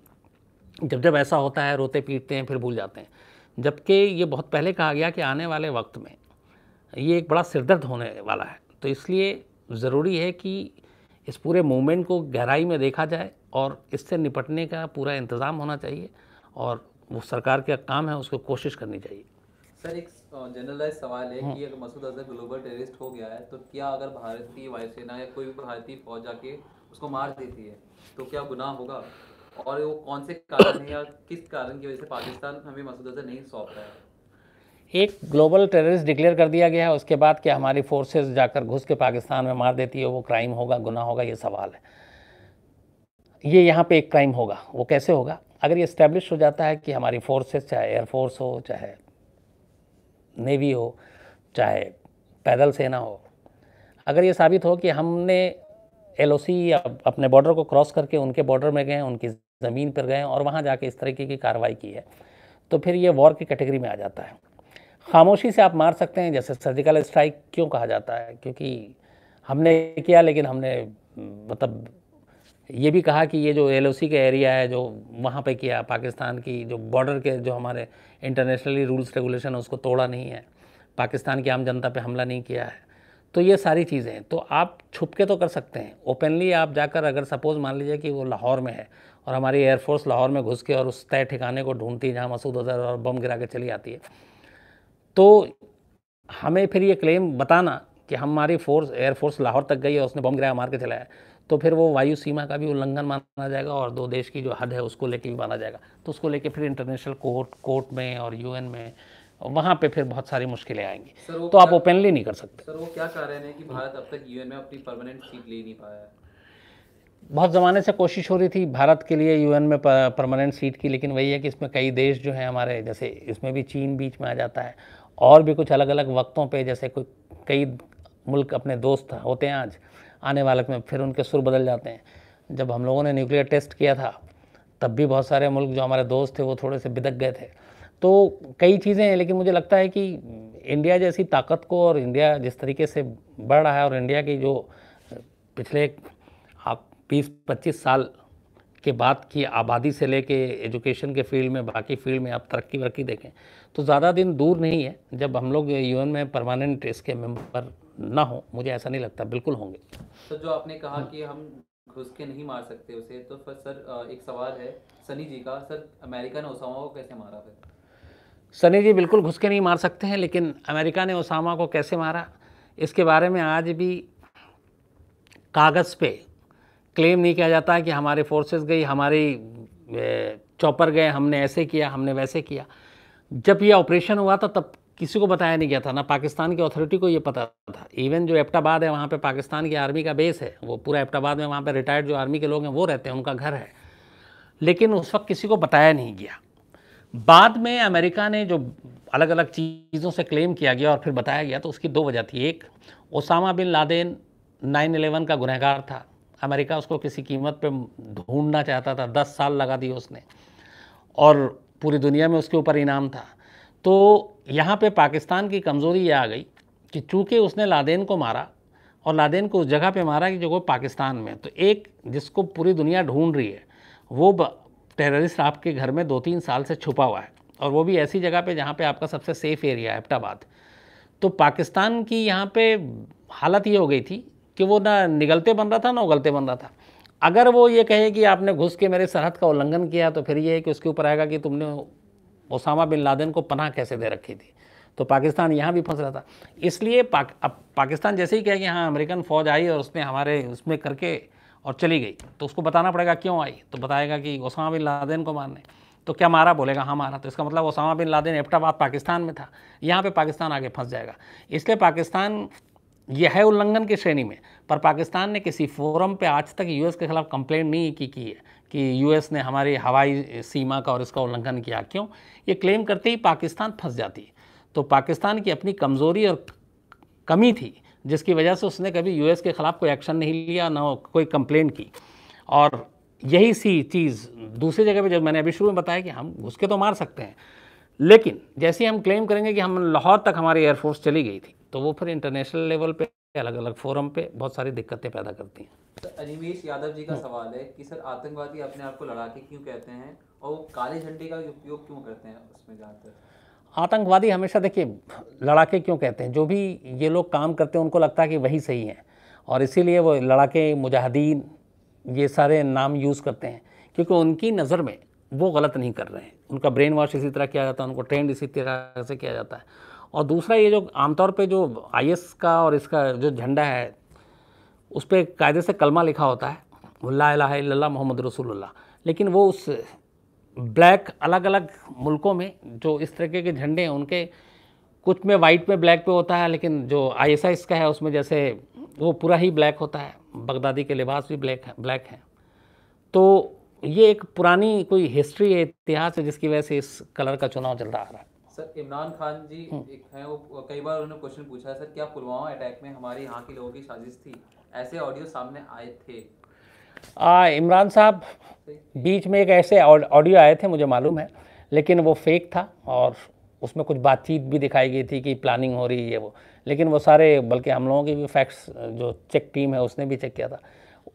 जब जब ऐसा होता है रोते पीटते हैं फिर भूल जाते हैं जबकि ये बहुत पहले कहा गया कि आने वाले वक्त में ये एक बड़ा सिरदर्द होने वाला है तो इसलिए ज़रूरी है कि इस पूरे मूवमेंट को गहराई में देखा जाए और इससे निपटने का पूरा इंतज़ाम होना चाहिए और वो सरकार का काम है उसको कोशिश करनी चाहिए सर एक जनरलाइज सवाल है हाँ। कि अगर मसूद अजहर ग्लोबल टेररिस्ट हो गया है तो क्या अगर भारतीय वायुसेना या कोई भी भारतीय फौज आके उसको मार देती है तो क्या गुनाह होगा और वो कौन से कारण है या किस कारण की वजह से पाकिस्तान हमें मसूद अजहर नहीं सौंप रहा है एक ग्लोबल टेररिस्ट डिक्लेयर कर दिया गया है उसके बाद क्या हमारी फोर्सेस जाकर घुस के पाकिस्तान में मार देती है वो क्राइम होगा गुना होगा ये सवाल है ये यहाँ पे एक क्राइम होगा वो कैसे होगा अगर ये इस्टेब्लिश हो जाता है कि हमारी फोर्सेस चाहे एयरफोर्स हो चाहे नेवी हो चाहे पैदल सेना हो अगर ये साबित हो कि हमने एल सी अपने बॉर्डर को क्रॉस करके उनके बॉर्डर में गए उनकी ज़मीन पर गए और वहाँ जाके इस तरीके की कार्रवाई की है तो फिर ये वॉर की कैटेगरी में आ जाता है खामोशी से आप मार सकते हैं जैसे सर्जिकल स्ट्राइक क्यों कहा जाता है क्योंकि हमने किया लेकिन हमने मतलब ये भी कहा कि ये जो एल का एरिया है जो वहाँ पे किया पाकिस्तान की जो बॉर्डर के जो हमारे इंटरनेशनली रूल्स रेगुलेशन है उसको तोड़ा नहीं है पाकिस्तान की आम जनता पे हमला नहीं किया है तो ये सारी चीज़ें तो आप छुप के तो कर सकते हैं ओपनली आप जाकर अगर सपोज़ मान लीजिए कि वो लाहौर में है और हमारी एयरफोर्स लाहौर में घुस के और उस तय ठिकाने को ढूंढती है जहाँ मसूद अजहर और बम गिरा के चली आती है तो हमें फिर ये क्लेम बताना कि हमारी फोर्स एयरफोर्स लाहौर तक गई और उसने बम गिराया मार के चलाया तो फिर वो वायु सीमा का भी उल्लंघन माना जाएगा और दो देश की जो हद है उसको लेके भी माना जाएगा तो उसको लेके फिर इंटरनेशनल कोर्ट कोर्ट में और यूएन में वहाँ पे फिर बहुत सारी मुश्किलें आएंगी तो आप ओपनली नहीं कर सकते सर वो क्या कह रहे हैं कि भारत अब तक यूएन में अपनी परमानेंट सीट ले नहीं पाया बहुत ज़माने से कोशिश हो रही थी भारत के लिए यूएन में परमानेंट सीट की लेकिन वही है कि इसमें कई देश जो हैं हमारे जैसे इसमें भी चीन बीच में आ जाता है और भी कुछ अलग अलग वक्तों पे जैसे कोई कई मुल्क अपने दोस्त होते हैं आज आने वाले में फिर उनके सुर बदल जाते हैं जब हम लोगों ने न्यूक्लियर टेस्ट किया था तब भी बहुत सारे मुल्क जो हमारे दोस्त थे वो थोड़े से बिदक गए थे तो कई चीज़ें हैं लेकिन मुझे लगता है कि इंडिया जैसी ताकत को और इंडिया जिस तरीके से बढ़ रहा है और इंडिया की जो पिछले आप बीस पच्चीस साल के बाद की आबादी से लेके एजुकेशन के फील्ड में बाकी फील्ड में आप तरक्की वरक्की देखें तो ज़्यादा दिन दूर नहीं है जब हम लोग यू में परमानेंट इसके मेंबर ना हो मुझे ऐसा नहीं लगता बिल्कुल होंगे तो जो आपने कहा कि हम घुस के नहीं मार सकते उसे तो फिर सर एक सवाल है सनी जी का सर अमेरिका ने ओसामा को कैसे मारा फिर सनी जी बिल्कुल घुस के नहीं मार सकते हैं लेकिन अमेरिका ने ओसामा को कैसे मारा इसके बारे में आज भी कागज़ पे क्लेम नहीं किया जाता कि हमारे फोर्सेस गई हमारी चॉपर गए हमने ऐसे किया हमने वैसे किया जब ये ऑपरेशन हुआ था तब किसी को बताया नहीं गया था ना पाकिस्तान की अथॉरिटी को ये पता था इवन जो एप्टाबाद है वहाँ पे पाकिस्तान की आर्मी का बेस है वो पूरा एप्टाबाद में वहाँ पे रिटायर्ड जो आर्मी के लोग हैं वो रहते हैं उनका घर है लेकिन उस वक्त किसी को बताया नहीं गया बाद में अमेरिका ने जो अलग अलग चीज़ों से क्लेम किया गया और फिर बताया गया तो उसकी दो वजह थी एक Osama bin Laden nine eleven का गुनहगार था अमेरिका उसको किसी कीमत पर ढूंढना चाहता था दस साल लगा दिए उसने और पूरी दुनिया में उसके ऊपर इनाम था तो यहाँ पे पाकिस्तान की कमज़ोरी ये आ गई कि चूँकि उसने लादेन को मारा और लादेन को उस जगह पे मारा कि जो पाकिस्तान में तो एक जिसको पूरी दुनिया ढूंढ रही है वो टेररिस्ट आपके घर में दो तीन साल से छुपा हुआ है और वो भी ऐसी जगह पे जहाँ पे आपका सबसे सेफ़ एरिया है एबटाबाद तो पाकिस्तान की यहाँ पर हालत ये हो गई थी कि वो ना निगलते बन रहा था ना उगलते बन रहा था अगर वो ये कहे कि आपने घुस के मेरे सरहद का उल्लंघन किया तो फिर ये है कि उसके ऊपर आएगा कि तुमने ओसामा बिन लादेन को पनाह कैसे दे रखी थी तो पाकिस्तान यहाँ भी फंस रहा था इसलिए पाक, अब पाकिस्तान जैसे ही कहे कि हाँ अमेरिकन फ़ौज आई और उसने हमारे उसमें करके और चली गई तो उसको बताना पड़ेगा क्यों आई तो बताएगा कि ओसामा बिन लादेन को मारने तो क्या मारा बोलेगा हाँ मारा तो इसका मतलब Osama bin Laden Abbottabad Pakistan में था यहाँ पर पाकिस्तान आगे फंस जाएगा इसलिए पाकिस्तान यह है उल्लंघन की श्रेणी में पर पाकिस्तान ने किसी फोरम पे आज तक यूएस के खिलाफ कंप्लेंट नहीं की की है कि यूएस ने हमारी हवाई सीमा का और इसका उल्लंघन किया क्यों ये क्लेम करते ही पाकिस्तान फंस जाती है तो पाकिस्तान की अपनी कमज़ोरी और कमी थी जिसकी वजह से उसने कभी यूएस के ख़िलाफ़ कोई एक्शन नहीं लिया ना कोई कंप्लेंट की और यही सी चीज़ दूसरी जगह पर जब मैंने अभी शुरू में बताया कि हम घुस के तो मार सकते हैं लेकिन जैसे हम क्लेम करेंगे कि हम लाहौर तक हमारी एयरफोर्स चली गई थी तो वो फिर इंटरनेशनल लेवल पे अलग अलग फोरम पे बहुत सारी दिक्कतें पैदा करती हैं तो अनिमेश यादव जी का हाँ। सवाल है कि सर आतंकवादी अपने आप को लड़ाके क्यों कहते हैं और वो काले झंडे का उपयोग क्यों करते हैं उसमें जाकर आतंकवादी हमेशा देखिए लड़ाके क्यों कहते हैं जो भी ये लोग काम करते हैं उनको लगता है कि वही सही है और इसीलिए वो लड़ाके मुजाहिदीन ये सारे नाम यूज़ करते हैं क्योंकि उनकी नज़र में वो गलत नहीं कर रहे हैं उनका ब्रेन वॉश इसी तरह किया जाता है उनको ट्रेंड इसी तरह से किया जाता है और दूसरा ये जो आमतौर पे जो आई का और इसका जो झंडा है उस पर कायदे से कलमा लिखा होता है ला मोहम्मद रसूलुल्लाह लेकिन वो उस ब्लैक अलग अलग मुल्कों में जो इस तरीके के झंडे हैं उनके कुछ में वाइट में ब्लैक पे होता है लेकिन जो आई का है उसमें जैसे वो पूरा ही ब्लैक होता है बगदादी के लिबास भी ब्लैक है ब्लैक है तो ये एक पुरानी कोई हिस्ट्री है इतिहास है जिसकी वजह से इस कलर का चुनाव चल आ रहा है सर इमरान खान जी हम्म। एक हैं वो कई बार उन्होंने क्वेश्चन पूछा है सर क्या पुलवामा अटैक में हमारे यहाँ के लोगों की साजिश थी ऐसे ऑडियो सामने आए थे इमरान साहब बीच में एक ऐसे ऑडियो आए थे मुझे मालूम है लेकिन वो फेक था और उसमें कुछ बातचीत भी दिखाई गई थी कि प्लानिंग हो रही है वो लेकिन वो सारे बल्कि हम लोगों की भी फैक्ट्स जो चेक टीम है उसने भी चेक किया था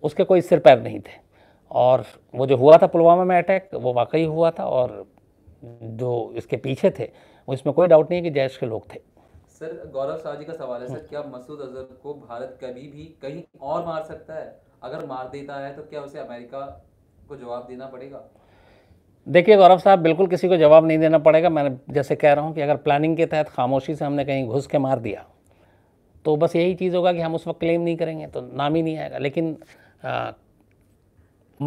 उसके कोई सिर पैर नहीं थे और वो जो हुआ था पुलवामा में अटैक वो वाकई हुआ था और जो इसके पीछे थे इसमें कोई डाउट नहीं है कि जैश के लोग थे सर गौरव शाह जी का सवाल है सर हम्म। क्या मसूद अजहर को भारत कभी भी कहीं और मार सकता है अगर मार देता है तो क्या उसे अमेरिका को जवाब देना पड़ेगा देखिए गौरव साहब बिल्कुल किसी को जवाब नहीं देना पड़ेगा मैं जैसे कह रहा हूँ कि अगर प्लानिंग के तहत खामोशी से हमने कहीं घुस के मार दिया तो बस यही चीज़ होगा कि हम उस वक्त क्लेम नहीं करेंगे तो नाम ही नहीं आएगा लेकिन आ,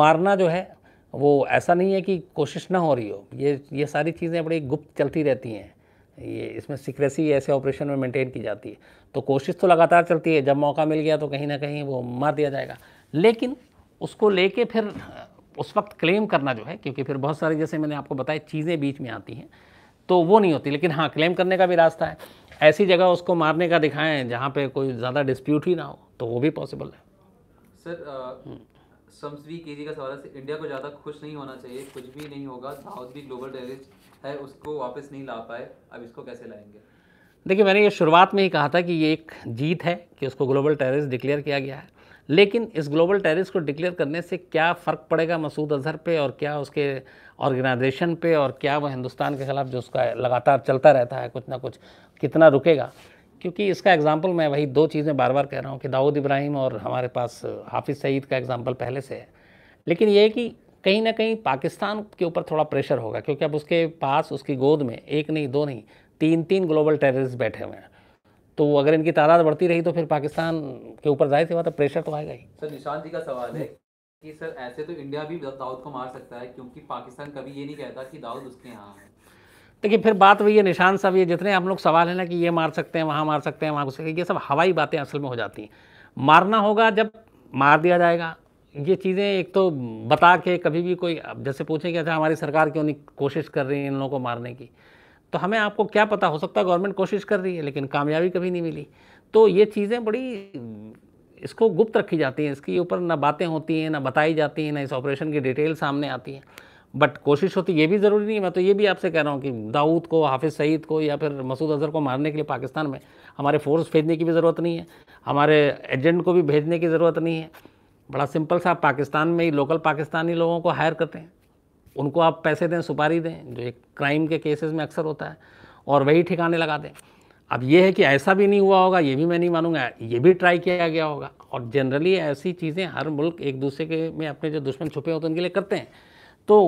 मारना जो है वो ऐसा नहीं है कि कोशिश ना हो रही हो ये ये सारी चीज़ें बड़ी गुप्त चलती रहती हैं ये इसमें सिक्रेसी ऐसे ऑपरेशन में मेंटेन की जाती है तो कोशिश तो लगातार चलती है जब मौका मिल गया तो कहीं ना कहीं वो मार दिया जाएगा लेकिन उसको लेके फिर उस वक्त क्लेम करना जो है क्योंकि फिर बहुत सारी जैसे मैंने आपको बताया चीज़ें बीच में आती हैं तो वो नहीं होती लेकिन हाँ क्लेम करने का भी रास्ता है ऐसी जगह उसको मारने का दिखाएं जहाँ पे कोई ज़्यादा डिस्प्यूट ही ना हो तो वो भी पॉसिबल है सर हम्म। शमसवी केजी का सवाल है इंडिया को ज़्यादा खुश नहीं होना चाहिए कुछ भी नहीं होगा साउथ भी ग्लोबल टेरिस्ट है उसको वापस नहीं ला पाए अब इसको कैसे लाएंगे देखिए मैंने ये शुरुआत में ही कहा था कि ये एक जीत है कि उसको ग्लोबल टेररिस्ट डिक्लेयर किया गया है लेकिन इस ग्लोबल टेररिस्ट को डिक्लेयर करने से क्या फ़र्क पड़ेगा मसूद अजहर पे और क्या उसके ऑर्गेनाइजेशन पे और क्या वो हिंदुस्तान के खिलाफ जो उसका लगातार चलता रहता है कुछ ना कुछ कितना रुकेगा क्योंकि इसका एग्ज़ाम्पल मैं वही दो चीज़ें बार बार कह रहा हूँ कि दाऊद इब्राहिम और हमारे पास हाफिज़ सईद का एग्ज़ाम्पल पहले से है लेकिन ये कि कहीं ना कहीं पाकिस्तान के ऊपर थोड़ा प्रेशर होगा क्योंकि अब उसके पास उसकी गोद में एक नहीं दो नहीं तीन तीन ग्लोबल टेररिस्ट बैठे हुए हैं तो अगर इनकी तादाद बढ़ती रही तो फिर पाकिस्तान के ऊपर जाहिर सी बात है प्रेशर तो आएगा ही सर निशान जी का सवाल है कि सर ऐसे तो इंडिया भी दाऊद को मार सकता है क्योंकि पाकिस्तान कभी ये नहीं कहता कि दाऊद उसके यहाँ है देखिए फिर बात वही है निशान साहब ये जितने हम लोग सवाल है ना कि ये मार सकते हैं वहाँ मार सकते हैं वहाँ घुस ये सब हवाई बातें असल में हो जाती हैं मारना होगा जब मार दिया जाएगा ये चीज़ें एक तो बता के कभी भी कोई जैसे पूछे कि अच्छा हमारी सरकार क्यों नहीं कोशिश कर रही है इन लोगों को मारने की तो हमें आपको क्या पता हो सकता है गवर्नमेंट कोशिश कर रही है लेकिन कामयाबी कभी नहीं मिली तो ये चीज़ें बड़ी इसको गुप्त रखी जाती हैं इसके ऊपर ना बातें होती हैं ना बताई जाती हैं ना इस ऑपरेशन की डिटेल सामने आती हैं बट कोशिश होती ये भी ज़रूरी नहीं है मैं तो ये भी आपसे कह रहा हूँ कि दाऊद को हाफिज़ सईद को या फिर मसूद अजहर को मारने के लिए पाकिस्तान में हमारे फोर्स भेजने की भी ज़रूरत नहीं है हमारे एजेंट को भी भेजने की ज़रूरत नहीं है बड़ा सिंपल सा पाकिस्तान में ही लोकल पाकिस्तानी लोगों को हायर करते हैं उनको आप पैसे दें सुपारी दें जो एक क्राइम के केसेस में अक्सर होता है और वही ठिकाने लगा दें अब ये है कि ऐसा भी नहीं हुआ होगा ये भी मैं नहीं मानूंगा ये भी ट्राई किया गया होगा और जनरली ऐसी चीज़ें हर मुल्क एक दूसरे के में अपने जो दुश्मन छुपे होते हैं उनके लिए करते हैं तो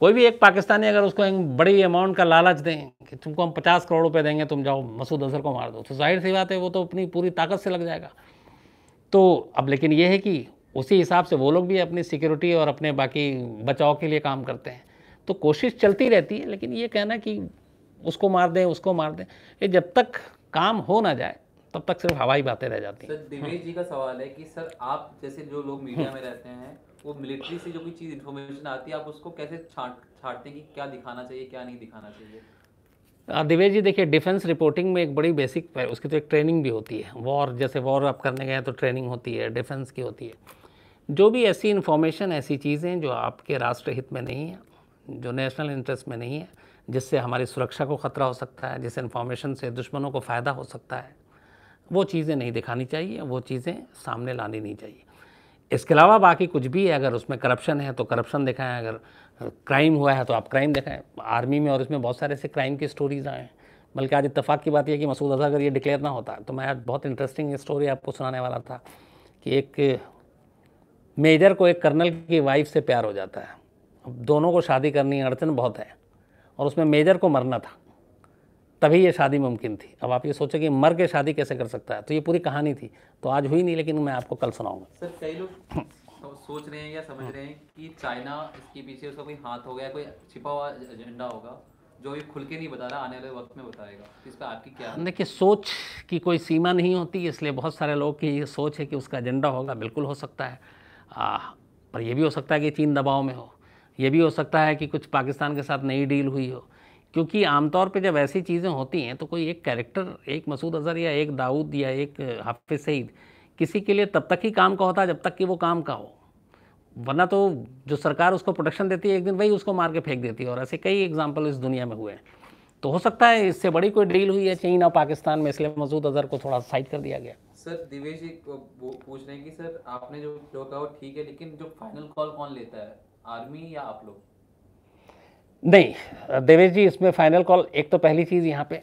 कोई भी एक पाकिस्तानी अगर उसको बड़ी अमाउंट का लालच दें कि तुमको हम पचास करोड़ रुपए देंगे तुम जाओ मसूद अजहर को मार दो तो जाहिर सी बात है वो तो अपनी पूरी ताकत से लग जाएगा तो अब लेकिन ये है कि उसी हिसाब से वो लोग भी अपनी सिक्योरिटी और अपने बाकी बचाव के लिए काम करते हैं तो कोशिश चलती रहती है लेकिन ये कहना कि उसको मार दें उसको मार दें ये जब तक काम हो ना जाए तब तक सिर्फ हवाई बातें रह जाती हैं सर दिवेश जी का सवाल है कि सर आप जैसे जो लोग मीडिया में रहते हैं वो मिलिट्री से जो भी चीज़ इन्फॉर्मेशन आती है आप उसको कैसे छाट छाटते हैं कि क्या दिखाना चाहिए क्या नहीं दिखाना चाहिए दिवेश जी देखिए डिफेंस रिपोर्टिंग में एक बड़ी बेसिक उसकी तो एक ट्रेनिंग भी होती है वॉर जैसे वॉर आप करने गए तो ट्रेनिंग होती है डिफेंस की होती है जो भी ऐसी इन्फॉर्मेशन ऐसी चीज़ें जो आपके राष्ट्र हित में नहीं है जो नेशनल इंटरेस्ट में नहीं है जिससे हमारी सुरक्षा को ख़तरा हो सकता है जिस इन्फॉर्मेशन से दुश्मनों को फ़ायदा हो सकता है वो चीज़ें नहीं दिखानी चाहिए वो चीज़ें सामने लानी नहीं चाहिए इसके अलावा बाकी कुछ भी है अगर उसमें करप्शन है तो करप्शन दिखाएं अगर क्राइम हुआ है तो आप क्राइम दिखाएं आर्मी में और इसमें बहुत सारे ऐसे क्राइम की स्टोरीज आए हैं बल्कि आज इतफाक़ की बात यह कि मसूद अजहर अगर ये डिक्लेयर ना होता तो मैं आज बहुत इंटरेस्टिंग स्टोरी आपको सुनाने वाला था कि एक मेजर को एक कर्नल की वाइफ से प्यार हो जाता है अब दोनों को शादी करनी अड़चन बहुत है और उसमें मेजर को मरना था तभी ये शादी मुमकिन थी अब आप ये सोचें कि मर के शादी कैसे कर सकता है तो ये पूरी कहानी थी तो आज हुई नहीं लेकिन मैं आपको कल सुनाऊंगा सर कई लोग हम्म। तो सोच रहे हैं या समझ रहे हैं कि चाइना इसके पीछे उसका कोई हाथ हो गया कोई छिपा हुआ एजेंडा होगा जो ये खुल के नहीं बता रहा आने वाले वक्त में बताएगा तो इस पर आपकी क्या देखिए सोच की कोई सीमा नहीं होती इसलिए बहुत सारे लोग की ये सोच है कि उसका एजेंडा होगा बिल्कुल हो सकता है पर यह भी हो सकता है कि चीन दबाव में हो यह भी हो सकता है कि कुछ पाकिस्तान के साथ नई डील हुई हो क्योंकि आमतौर पे जब ऐसी चीज़ें होती हैं तो कोई एक कैरेक्टर एक मसूद अजहर या एक दाऊद या एक हाफि सईद किसी के लिए तब तक ही काम का होता है जब तक कि वो काम का हो वरना तो जो सरकार उसको प्रोटेक्शन देती है एक दिन वही उसको मार के फेंक देती है और ऐसे कई एग्जाम्पल इस दुनिया में हुए हैं तो हो सकता है इससे बड़ी कोई डील हुई है चीन और पाकिस्तान में इसलिए मसूद अजहर को थोड़ा साइड कर दिया गया सर दिवेश जी पूछ रहे हैं कि सर आपने जो जो कहा ठीक है लेकिन जो फाइनल कॉल कौन लेता है आर्मी या आप लोग नहीं देवेश जी इसमें फाइनल कॉल एक तो पहली चीज़ यहाँ पे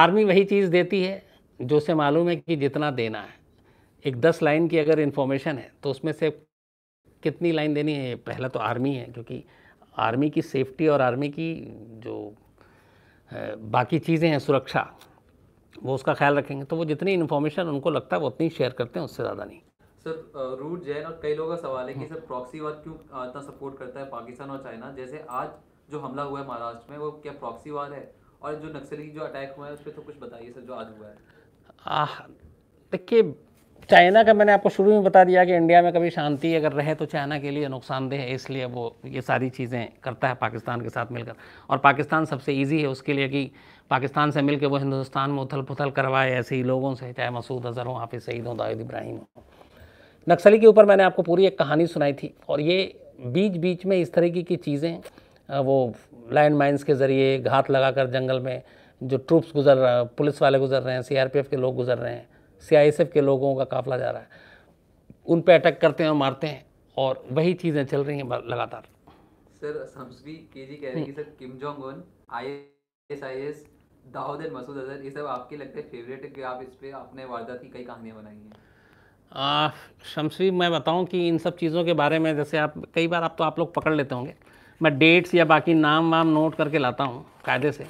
आर्मी वही चीज़ देती है जो से मालूम है कि जितना देना है एक दस लाइन की अगर इन्फॉर्मेशन है तो उसमें से कितनी लाइन देनी है पहला तो आर्मी है क्योंकि आर्मी की सेफ्टी और आर्मी की जो बाकी चीज़ें हैं सुरक्षा वो उसका ख्याल रखेंगे तो वो जितनी इन्फॉर्मेशन उनको लगता है वो उतनी शेयर करते हैं उससे ज़्यादा नहीं सर रूट जैन और कई लोगों का सवाल है कि हम्म। सर प्रॉक्सीवाद क्यों इतना सपोर्ट करता है पाकिस्तान और चाइना जैसे आज जो हमला हुआ है महाराष्ट्र में वो क्या प्रॉक्सीवाद है और जो नक्सली जो अटैक हुआ है उस पर तो कुछ बताइए सर जो आज हुआ है देखिए चाइना का मैंने आपको शुरू में बता दिया कि इंडिया में कभी शांति अगर रहे तो चाइना के लिए नुकसानदेह है इसलिए वो ये सारी चीज़ें करता है पाकिस्तान के साथ मिलकर और पाकिस्तान सबसे ईजी है उसके लिए कि पाकिस्तान से मिलकर वो हिंदुस्तान में उथल पुथल करवाए ऐसे ही लोगों से चाहे मसूद अजहर हों हाफिज़ सईद हों दाऊद इब्राहिम हों नक्सली के ऊपर मैंने आपको पूरी एक कहानी सुनाई थी और ये बीच बीच में इस तरीके की चीज़ें वो लैंड माइंस के ज़रिए घात लगाकर जंगल में जो ट्रूप्स गुजर रहा पुलिस वाले गुजर रहे हैं सीआरपीएफ के लोग गुजर रहे हैं सीआईएसएफ के लोगों का काफिला जा रहा है उन पर अटैक करते हैं और मारते हैं और वही चीज़ें चल रही हैं लगातार सर शमश्री के जी कह रहे हैं कि sir Kim Jong Un I S I S Dawood Masood Azhar ये सब आपके लगते हैं फेवरेट है कि आप इस पर आपने वारदात की कई कहानियाँ बनाई हैं शमशी मैं बताऊं कि इन सब चीज़ों के बारे में जैसे आप कई बार आप तो आप लोग पकड़ लेते होंगे मैं डेट्स या बाकी नाम वाम नोट करके लाता हूँ कायदे से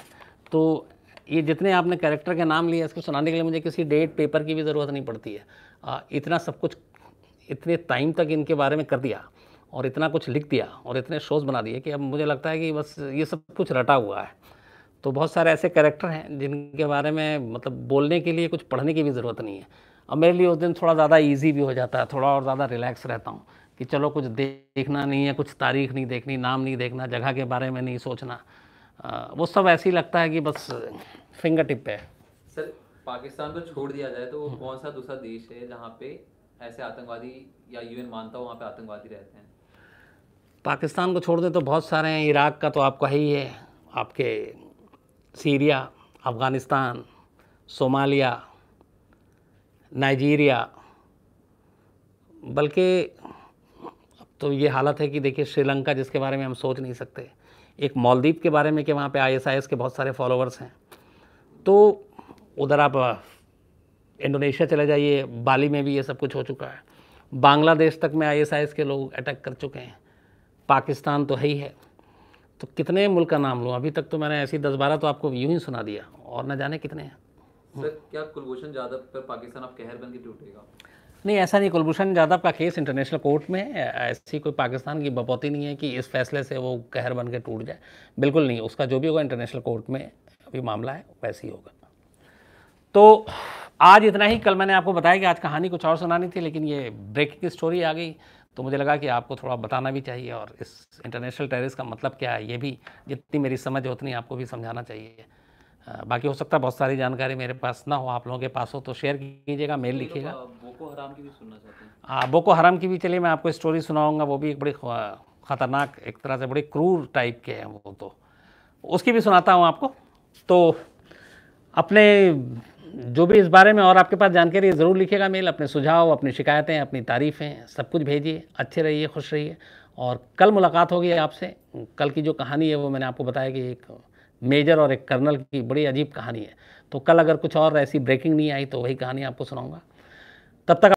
तो ये जितने आपने कैरेक्टर के नाम लिए इसको सुनाने के लिए मुझे किसी डेट पेपर की भी ज़रूरत नहीं पड़ती है आ, इतना सब कुछ इतने टाइम तक इनके बारे में कर दिया और इतना कुछ लिख दिया और इतने शोज़ बना दिए कि अब मुझे लगता है कि बस ये सब कुछ रटा हुआ है तो बहुत सारे ऐसे कैरेक्टर हैं जिनके बारे में मतलब बोलने के लिए कुछ पढ़ने की भी ज़रूरत नहीं है और मेरे लिए उस दिन थोड़ा ज़्यादा ईजी भी हो जाता है थोड़ा और ज़्यादा रिलैक्स रहता हूँ कि चलो कुछ देखना नहीं है कुछ तारीख नहीं देखनी नाम नहीं देखना जगह के बारे में नहीं सोचना आ, वो सब ऐसे ही लगता है कि बस फिंगर टिप पे सर पाकिस्तान को छोड़ दिया जाए तो वो हम्म। कौन सा दूसरा देश है जहाँ पे ऐसे आतंकवादी या यूएन मानता हो वहाँ पे आतंकवादी रहते हैं पाकिस्तान को छोड़ दें तो बहुत सारे हैं इराक़ का तो आपका ही है आपके सीरिया अफ़गानिस्तान सोमालिया नाइजीरिया बल्कि अब तो ये हालत है कि देखिए श्रीलंका जिसके बारे में हम सोच नहीं सकते एक मालदीप के बारे में कि वहाँ पे आईएसआईएस के बहुत सारे फॉलोअर्स हैं तो उधर आप इंडोनेशिया चले जाइए बाली में भी ये सब कुछ हो चुका है बांग्लादेश तक में आईएसआईएस के लोग अटैक कर चुके हैं पाकिस्तान तो है ही है तो कितने मुल्क का नाम लूँ अभी तक तो मैंने ऐसी दस बारह तो आपको यूँ ही सुना दिया और न जाने कितने हैं सर क्या कुलभूषण यादव पर पाकिस्तान अब कहर बन के टूटेगा नहीं ऐसा नहीं कुलभूषण यादव का केस इंटरनेशनल कोर्ट में है ऐसी कोई पाकिस्तान की बपौती नहीं है कि इस फैसले से वो कहर बन के टूट जाए बिल्कुल नहीं उसका जो भी होगा इंटरनेशनल कोर्ट में अभी मामला है वैसे ही होगा तो आज इतना ही कल मैंने आपको बताया कि आज कहानी कुछ और सुनानी थी लेकिन ये ब्रेकिंग स्टोरी आ गई तो मुझे लगा कि आपको थोड़ा बताना भी चाहिए और इस इंटरनेशनल टेरिस का मतलब क्या है ये भी जितनी मेरी समझ है उतनी आपको भी समझाना चाहिए हाँ, बाकी हो सकता है बहुत सारी जानकारी मेरे पास ना हो आप लोगों के पास हो तो शेयर कीजिएगा मेल लिखिएगा बोको हराम की भी सुनना चाहते हैं हाँ बोको हराम की भी चलिए मैं आपको स्टोरी सुनाऊंगा वो भी एक बड़ी ख़तरनाक एक तरह से बड़ी क्रूर टाइप के हैं वो तो उसकी भी सुनाता हूँ आपको तो अपने जो भी इस बारे में और आपके पास जानकारी ज़रूर लिखिएगा मेल अपने सुझाव अपनी शिकायतें अपनी तारीफ़ें सब कुछ भेजिए अच्छे रहिए खुश रहिए और कल मुलाकात होगी आपसे कल की जो कहानी है वो मैंने आपको बताया कि एक मेजर और एक कर्नल की बड़ी अजीब कहानी है तो कल अगर कुछ और ऐसी ब्रेकिंग नहीं आई तो वही कहानी आपको सुनाऊंगा तब तक